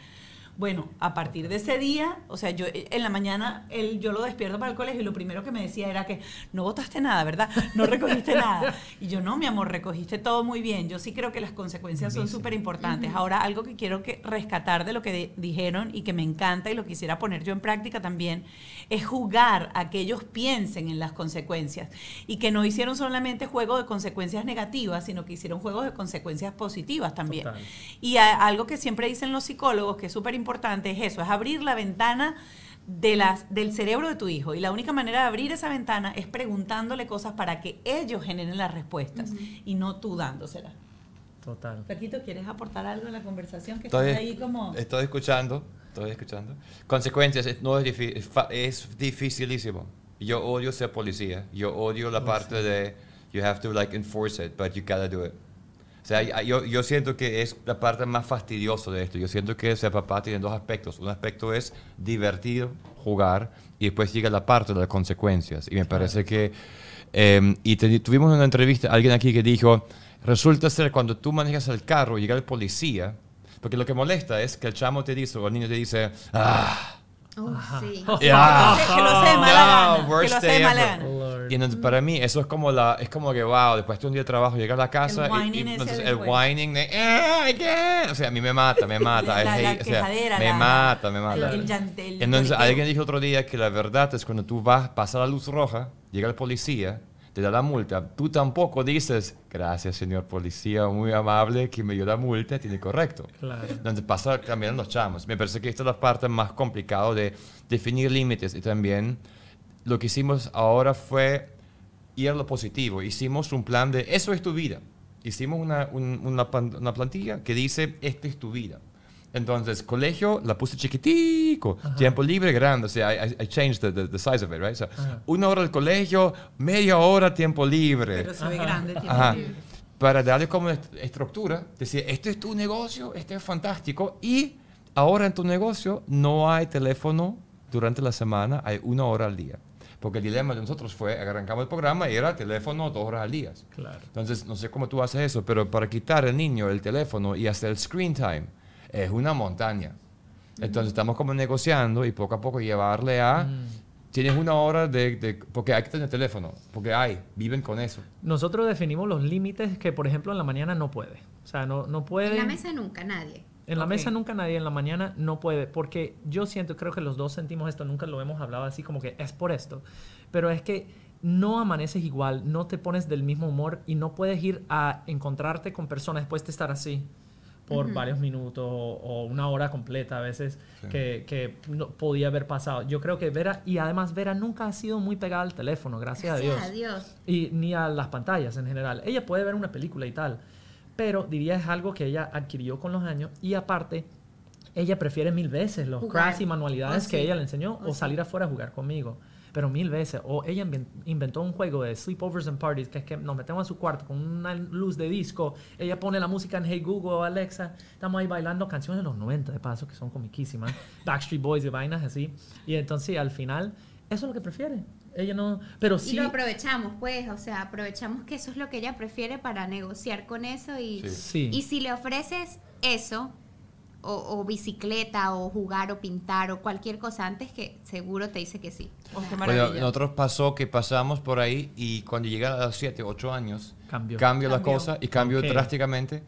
Bueno, a partir de ese día, o sea, yo eh, en la mañana él, yo lo despierto para el colegio y lo primero que me decía era que no votaste nada, ¿verdad? No recogiste nada. Y yo, no, mi amor, recogiste todo muy bien. Yo sí creo que las consecuencias son súper importantes. Ahora, algo que quiero que rescatar de lo que dijeron y que me encanta y lo quisiera poner yo en práctica también, es jugar a que ellos piensen en las consecuencias y que no hicieron solamente juego de consecuencias negativas, sino que hicieron juegos de consecuencias positivas también. Y algo que siempre dicen los psicólogos, que es súper importante, importante es eso, es abrir la ventana de las, del cerebro de tu hijo. Y la única manera de abrir esa ventana es preguntándole cosas para que ellos generen las respuestas y no tú dándoselas. Total. Paquito, ¿quieres aportar algo en la conversación que estoy, ahí como...? Estoy escuchando, estoy escuchando. Consecuencias, es, no es, es dificilísimo. Yo odio ser policía. Yo odio la oh, parte de you have to like enforce it, but you gotta do it. O sea, yo, siento que es la parte más fastidiosa de esto. Yo siento que ese papá tiene dos aspectos. Un aspecto es divertir, jugar, y después llega la parte de las consecuencias. Y me parece que... Em, y tuvimos una entrevista, alguien aquí que dijo, resulta ser cuando tú manejas el carro, llega el policía, porque lo que molesta es que el chamo te dice, o el niño te dice, ah Oh, sí. Que Que lo Y entonces para mí eso es como la es como que wow, después de un día de trabajo llegas a la casa el y, entonces el whining de eh, O sea, a mí me mata, me mata, o sea, me mata, me mata. entonces alguien dijo otro día que la verdad es cuando tú vas, pasa la luz roja, llega el policía te da la multa. Tú tampoco dices, gracias señor policía, muy amable, que me dio la multa, tiene correcto. Claro. Donde pasa también los chamos. Me parece que esta es la parte más complicada de definir límites y también lo que hicimos ahora fue ir a lo positivo. Hicimos un plan de, eso es tu vida. Hicimos una, una, una plantilla que dice, esta es tu vida entonces, colegio la puse chiquitico, tiempo libre grande, o sea, I, changed the, the, size of it, right? So, una hora al colegio, media hora tiempo libre. Pero grande, libre. Para darle como estructura, decir, este es tu negocio, este es fantástico, y ahora en tu negocio no hay teléfono durante la semana, hay una hora al día. Porque el dilema de nosotros fue, arrancamos el programa y era teléfono dos horas al día. Claro. Entonces, no sé cómo tú haces eso, pero para quitar al niño el teléfono y hacer el screen time, es una montaña. Entonces estamos como negociando y poco a poco llevarle a... Mm. Tienes una hora de, Porque hay que tener teléfono, porque hay, viven con eso. Nosotros definimos los límites que, por ejemplo, en la mañana no puede. O sea, no, no puede... En la mesa nunca, nadie. En la mesa nunca nadie, en la mañana no puede, porque yo siento, creo que los dos sentimos esto, nunca lo hemos hablado así como que es por esto, pero es que no amaneces igual, no te pones del mismo humor y no puedes ir a encontrarte con personas después de estar así por varios minutos o, una hora completa a veces que, no podía haber pasado. Yo creo que Vera, y además Vera nunca ha sido muy pegada al teléfono, gracias, a, Dios. a, Dios. Y ni a las pantallas en general. Ella puede ver una película y tal, pero diría es algo que ella adquirió con los años y aparte ella prefiere mil veces los crafts y manualidades oh, que ella le enseñó oh, o salir afuera a jugar conmigo pero mil veces. O ella inventó un juego de sleepovers and parties, que es que nos metemos a su cuarto con una luz de disco, ella pone la música en Hey Google, o Alexa, estamos ahí bailando canciones de los 90, de paso, que son comiquísimas, Backstreet Boys y vainas así. Y entonces al final, eso es lo que prefiere. Ella no, pero sí. Y lo aprovechamos, pues, o sea, aprovechamos que eso es lo que ella prefiere para negociar con eso y, y si le ofreces eso, o, bicicleta o jugar o pintar o cualquier cosa antes que seguro te dice que sí. Oh, qué nosotros pasó que pasamos por ahí y cuando llega a los 7, 8 años, cambio la cosa y cambio drásticamente.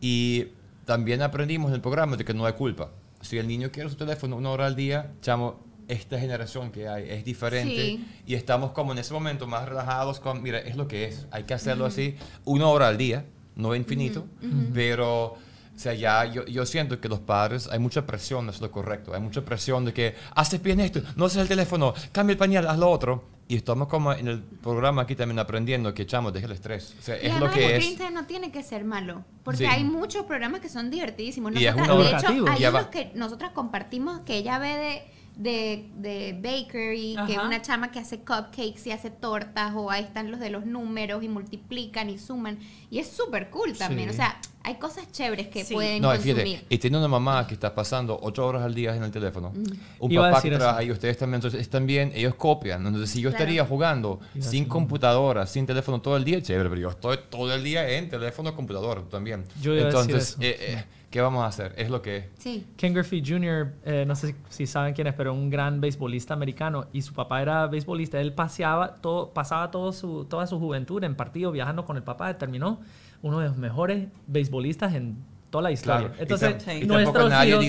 Y también aprendimos en el programa de que no hay culpa. Si el niño quiere su teléfono una hora al día, chamo, esta generación que hay es diferente y estamos como en ese momento más relajados con, mira, es lo que es, hay que hacerlo así una hora al día, no infinito, pero o sea, ya yo, yo, siento que los padres, hay mucha presión, es lo correcto. Hay mucha presión de que haces bien esto, no haces el teléfono, cambia el pañal, haz lo otro. Y estamos como en el programa aquí también aprendiendo que, echamos deje el estrés. O sea, es lo que es. no tiene que ser malo. Porque hay muchos programas que son divertidísimos. y es uno de hecho, hay unos que nosotras compartimos que ella ve de de, de bakery, que una chama que hace cupcakes y hace tortas, o ahí están los de los números y multiplican y suman. Y es súper cool también. O sea, hay cosas chéveres que pueden no, consumir. Fíjate, y tiene una mamá que está pasando ocho horas al día en el teléfono. Un papá que trabaja y ustedes también. Entonces, también ellos copian. Entonces, si yo estaría jugando sin computadora, sin teléfono todo el día, chévere, pero yo estoy todo el día en teléfono, computador también. Yo Entonces, eh, eh ¿Qué vamos a hacer? Es lo que Sí. Ken Griffey Jr., eh, no sé si saben quién es, pero un gran beisbolista americano y su papá era beisbolista. Él paseaba todo, pasaba su, toda su juventud en partido viajando con el papá. Terminó uno de los mejores beisbolistas en toda la historia. Entonces,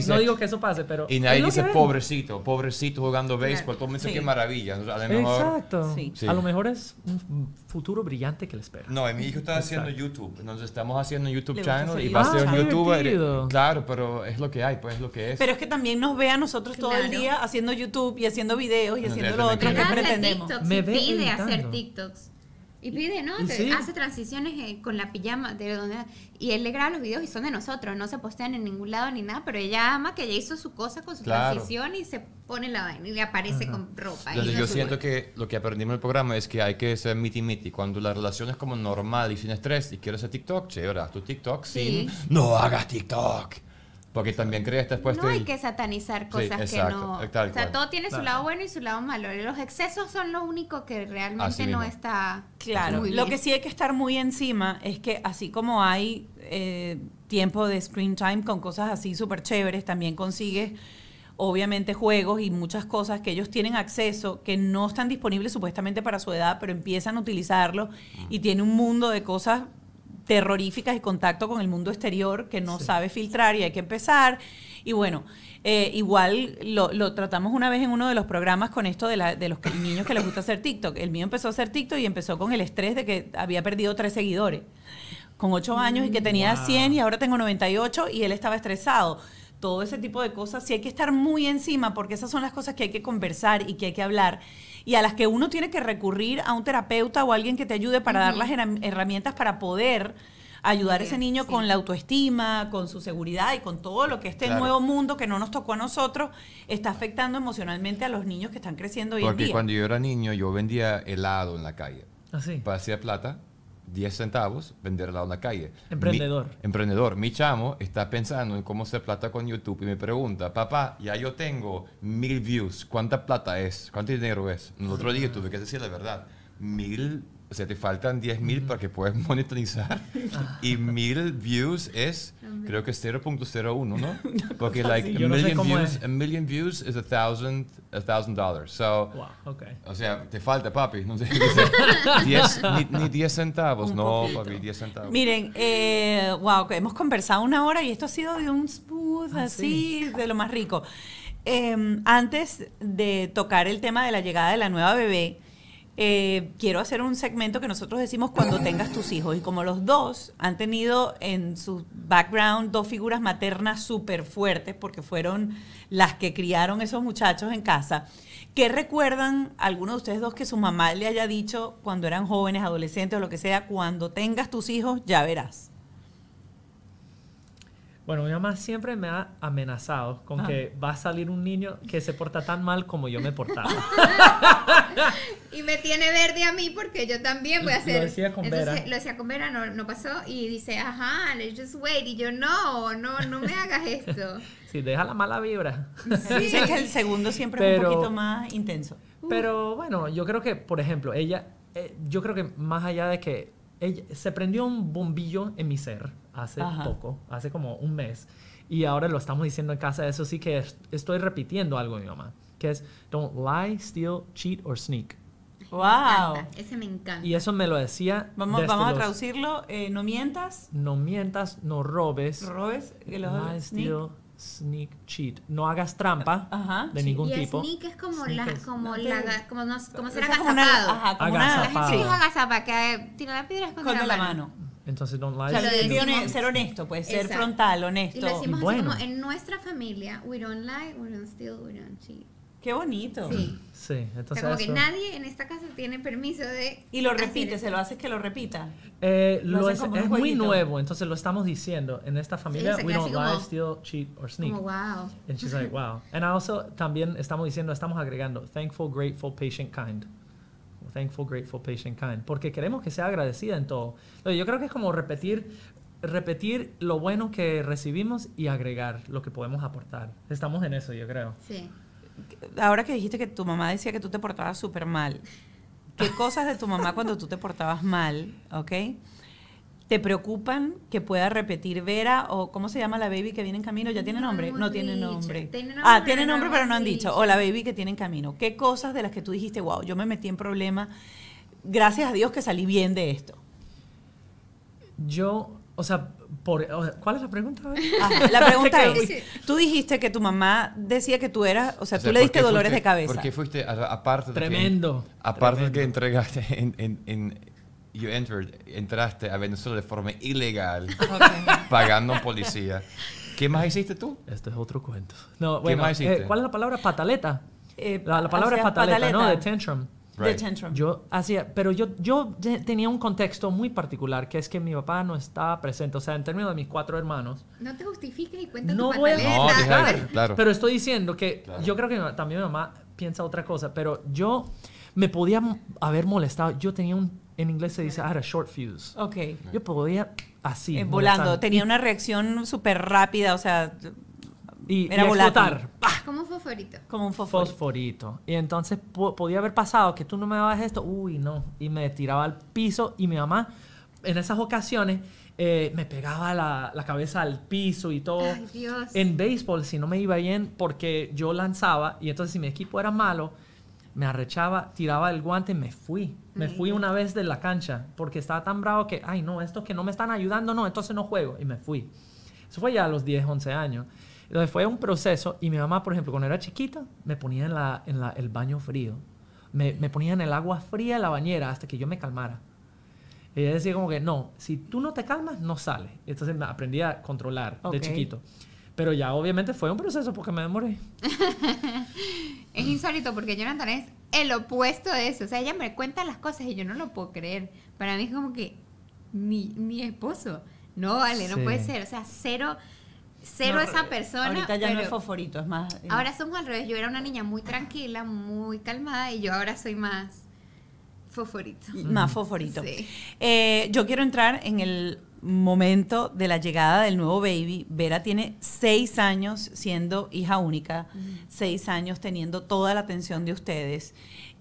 no digo que eso pase, pero... Y nadie dice pobrecito, pobrecito jugando béisbol. Todo dice, qué maravilla. a mejor, Exacto. A lo mejor es un futuro brillante que le espera. No, mi hijo está haciendo YouTube. Entonces estamos haciendo YouTube channel y va a ser un ah, youtuber. Claro, pero es lo que hay, pues es lo que es. Pero es que también nos ve a nosotros todo el día haciendo YouTube y haciendo videos y haciendo lo otro que pretendemos. Me ve hacer TikToks. Y pide, ¿no? Hace transiciones eh, con la pijama. De donde, y él le graba los videos y son de nosotros. No se postean en ningún lado ni nada. Pero ella ama que ella hizo su cosa con su transición y se pone la vaina y le aparece con ropa. yo siento que lo que aprendimos en el programa es que hay que ser miti-miti. Cuando la relación es como normal y sin estrés y quieres hacer TikTok, chévere, haz tu TikTok sí. sin. No hagas TikTok. Porque también crees que puesto. No hay que satanizar cosas que no. o sea, todo tiene su lado bueno y su lado malo. Los excesos son lo único que realmente no está. Claro. Lo que sí hay que estar muy encima es que, así como hay eh, tiempo de screen time con cosas así súper chéveres, también consigues. Obviamente juegos y muchas cosas que ellos tienen acceso, que no están disponibles supuestamente para su edad, pero empiezan a utilizarlo y mm. tiene un mundo de cosas terroríficas y contacto con el mundo exterior que no sabe filtrar y hay que empezar. Y bueno, eh, igual lo, tratamos una vez en uno de los programas con esto de, los niños que les gusta hacer TikTok. El mío empezó a hacer TikTok y empezó con el estrés de que había perdido tres seguidores con ocho mm, años y que tenía 100 y ahora tengo 98 y él estaba estresado. Todo ese tipo de cosas, sí hay que estar muy encima porque esas son las cosas que hay que conversar y que hay que hablar y a las que uno tiene que recurrir a un terapeuta o alguien que te ayude para dar las herramientas para poder ayudar a ese niño con la autoestima, con su seguridad y con todo lo que este nuevo mundo que no nos tocó a nosotros está afectando emocionalmente a los niños que están creciendo hoy día. Porque cuando yo era niño yo vendía helado en la calle. Así. Ah, para hacer plata 10 centavos, venderla a la calle. Emprendedor. emprendedor. Mi chamo está pensando en cómo hacer plata con YouTube y me pregunta, papá, ya yo tengo mil views, ¿cuánta plata es? ¿Cuánto dinero es? El otro día tuve que decir la verdad, mil o sea, te faltan 10.000 para que puedas monetizar ah. y 1.000 views es, creo que es 0.01, ¿no? Pues Porque, like, a million, views, a million views is a thousand, a thousand dollars. So, wow, okay. O sea, te falta, papi. No sé ni, 10 centavos, no, papi, 10 centavos. Miren, eh, wow, hemos conversado una hora y esto ha sido de un smooth ah, así, de lo más rico. Eh, antes de tocar el tema de la llegada de la nueva bebé, eh, quiero hacer un segmento que nosotros decimos cuando tengas tus hijos. Y como los dos han tenido en su background dos figuras maternas súper fuertes, porque fueron las que criaron esos muchachos en casa, ¿qué recuerdan alguno de ustedes dos que su mamá le haya dicho cuando eran jóvenes, adolescentes o lo que sea, cuando tengas tus hijos, ya verás? Bueno, mi mamá siempre me ha amenazado con ah. que va a salir un niño que se porta tan mal como yo me portaba. y me tiene verde a mí porque yo también voy a hacer. Lo decía con Vera. lo decía con Vera, no, pasó. Y dice, ajá, let's just wait. Y yo, no, no, no me hagas esto. sí, deja la mala vibra. Dice que el segundo siempre es un poquito más intenso. Pero bueno, yo creo que, por ejemplo, ella, eh, yo creo que más allá de que se prendió un bombillo en mi ser hace poco, hace como un mes, y ahora lo estamos diciendo en casa, eso sí que estoy repitiendo algo de mi mamá, que es, don't lie, steal, cheat or sneak. Wow. Ese me encanta. Y eso me lo decía. Vamos, vamos a traducirlo. Eh, no mientas. No mientas, no robes. Robes. lie, sneak cheat. No hagas trampa ah, de ningún tipo. Sneak es como como no, como, como ser agazapado. Una, ajá, agazapado. la gente es que la piedra la, mano. Mm. Entonces, don't ser honesto, pues, ser frontal, honesto. Y lo decimos bueno. así como en nuestra familia, we don't lie, we don't steal, we don't cheat. Qué bonito. Sí. Sí, entonces. como que nadie en esta casa tiene permiso de. Y lo repite, se lo hace que lo repita. Eh, es, muy nuevo, entonces lo estamos diciendo. En esta familia, we don't lie, steal, cheat or sneak. Como, wow. And she's like, wow. And also, también estamos diciendo, estamos agregando, thankful, grateful, patient, kind. Thankful, grateful, patient, kind. Porque queremos que sea agradecida en todo. Yo creo que es como repetir repetir lo bueno que recibimos y agregar lo que podemos aportar. Estamos en eso, yo creo. Sí ahora que dijiste que tu mamá decía que tú te portabas súper mal, ¿qué cosas de tu mamá cuando tú te portabas mal, ok? ¿Te preocupan que pueda repetir Vera o cómo se llama la baby que viene en camino? ¿Ya tiene nombre? No tiene nombre. Ah, tiene nombre, pero no han dicho. O la baby que tiene en camino. ¿Qué cosas de las que tú dijiste, wow, yo me metí en problema Gracias a Dios que salí bien de esto. Yo, o sea, ¿Cuál es la pregunta? la pregunta es, tú dijiste que tu mamá decía que tú eras, o sea, tú le diste dolores de cabeza. porque fuiste, aparte de Tremendo. Que, aparte que entregaste en, en, you entered, entraste a Venezuela de forma ilegal, pagando a policía. ¿Qué más hiciste tú? Este es otro cuento. ¿Qué más eh, hiciste? ¿Cuál es la palabra? Pataleta. Eh, la, palabra pataleta, ¿no? De tantrum. Yo hacía, pero yo, yo tenía un contexto muy particular, que es que mi papá no estaba presente. O sea, en términos de mis cuatro hermanos. No te justifique y cuéntame No tu voy a Pero estoy diciendo que yo creo que también mi mamá piensa otra cosa, pero yo me podía haber molestado. Yo tenía un, en inglés se dice, I short fuse. Ok. Yo podía así. Eh, volando. Tenía una reacción súper rápida, o sea y, Era explotar. Como un fosforito. Como un fosforito. fosforito. Y entonces podía haber pasado que tú no me dabas esto, uy, no. Y me tiraba al piso y mi mamá, en esas ocasiones, eh, me pegaba la, la, cabeza al piso y todo. Dios. En béisbol, si no me iba bien, porque yo lanzaba y entonces si mi equipo era malo, me arrechaba, tiraba el guante, me fui. Me fui mm. una vez de la cancha porque estaba tan bravo que, ay, no, estos que no me están ayudando, no, entonces no juego. Y me fui. Eso fue ya a los 10, 11 años. Entonces fue un proceso y mi mamá, por ejemplo, cuando era chiquita, me ponía en, la, en la, el baño frío. Me, me, ponía en el agua fría de la bañera hasta que yo me calmara. Ella decía como que, no, si tú no te calmas, no sales. Entonces aprendí a controlar de chiquito. Pero ya obviamente fue un proceso porque me demoré. es insólito porque Jonathan es el opuesto de eso. O sea, ella me cuenta las cosas y yo no lo puedo creer. Para mí es como que mi, mi esposo. No, vale, no puede ser. O sea, cero cero esa persona. Ahorita ya no es foforito, es más. Eh, ahora somos al revés. Yo era una niña muy tranquila, muy calmada y yo ahora soy más foforito Más foforito eh, yo quiero entrar en el momento de la llegada del nuevo baby. Vera tiene seis años siendo hija única, seis años teniendo toda la atención de ustedes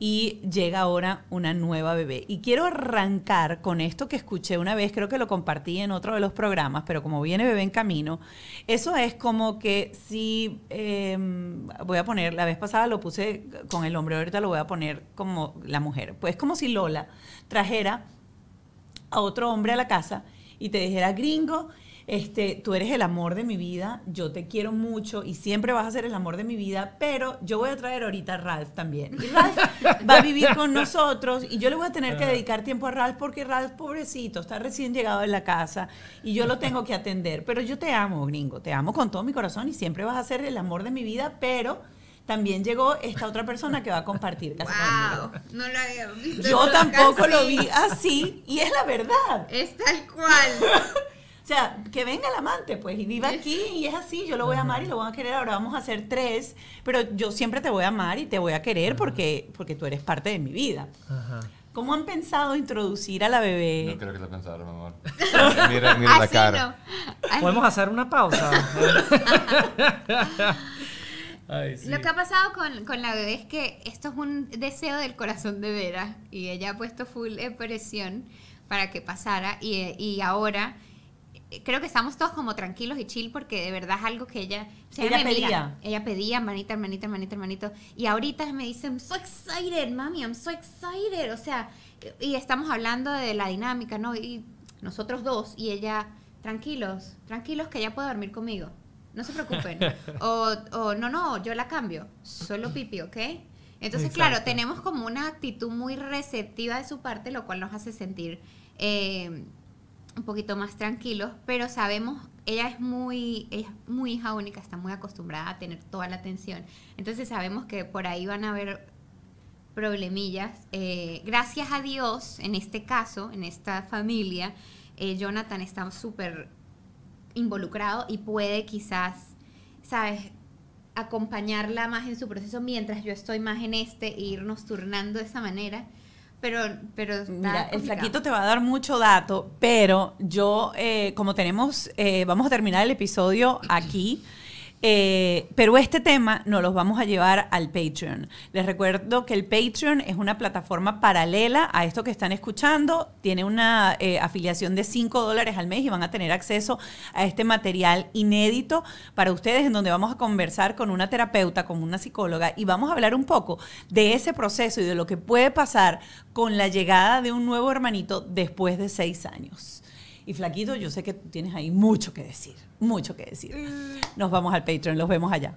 y llega ahora una nueva bebé. Y quiero arrancar con esto que escuché una vez, creo que lo compartí en otro de los programas, pero como viene bebé en camino, eso es como que si, em, voy a poner, la vez pasada lo puse con el hombre, ahorita lo voy a poner como la mujer. Pues como si Lola trajera a otro hombre a la casa y te dijera, gringo, este, tú eres el amor de mi vida, yo te quiero mucho y siempre vas a ser el amor de mi vida, pero yo voy a traer ahorita a Ralph también. Y Ralph va a vivir con nosotros y yo le voy a tener que ah. dedicar tiempo a Ralph porque Ralph, pobrecito, está recién llegado en la casa y yo lo tengo que atender. Pero yo te amo, gringo, te amo con todo mi corazón y siempre vas a ser el amor de mi vida, pero también llegó esta otra persona que va a compartir casa No la Yo tampoco lo vi así y es la verdad. Es tal cual. O sea, que venga el amante, pues, y viva aquí, y es así, yo lo voy a amar y lo voy a querer, ahora vamos a hacer tres, pero yo siempre te voy a amar y te voy a querer porque, porque tú eres parte de mi vida. Ajá. ¿Cómo han pensado introducir a la bebé? No creo que lo pensaron, amor. Mira, la cara. No. Podemos hacer una pausa. Lo que ha pasado con, con, la bebé es que esto es un deseo del corazón de Vera y ella ha puesto full presión para que pasara y, y ahora creo que estamos todos como tranquilos y chill porque de verdad es algo que ella... ella, pedía. ella pedía, hermanita, hermanita, hermanita, hermanito. Y ahorita me dicen, I'm so excited, mami, I'm so excited. O sea, y estamos hablando de la dinámica, ¿no? Y nosotros dos y ella, tranquilos, tranquilos que ella puede dormir conmigo. No se preocupen. o, no, no, yo la cambio. Solo pipi, ¿ok? Entonces, claro, tenemos como una actitud muy receptiva de su parte, lo cual nos hace sentir... Eh, un poquito más tranquilos, pero sabemos, ella es muy, es muy hija única, está muy acostumbrada a tener toda la atención. Entonces sabemos que por ahí van a haber problemillas. Eh, gracias a Dios, en este caso, en esta familia, eh, Jonathan está súper involucrado y puede quizás, ¿sabes? acompañarla más en su proceso mientras yo estoy más en este e irnos turnando de esa manera. Pero, pero el flaquito te va a dar mucho dato, pero yo, eh, como tenemos, eh, vamos a terminar el episodio aquí. Eh, pero este tema nos los vamos a llevar al Patreon. Les recuerdo que el Patreon es una plataforma paralela a esto que están escuchando. Tiene una eh, afiliación de 5 dólares al mes y van a tener acceso a este material inédito para ustedes en donde vamos a conversar con una terapeuta, con una psicóloga y vamos a hablar un poco de ese proceso y de lo que puede pasar con la llegada de un nuevo hermanito después de seis años. Y Flaquito, yo sé que tienes ahí mucho que decir mucho que decir. Nos vamos al Patreon, los vemos allá.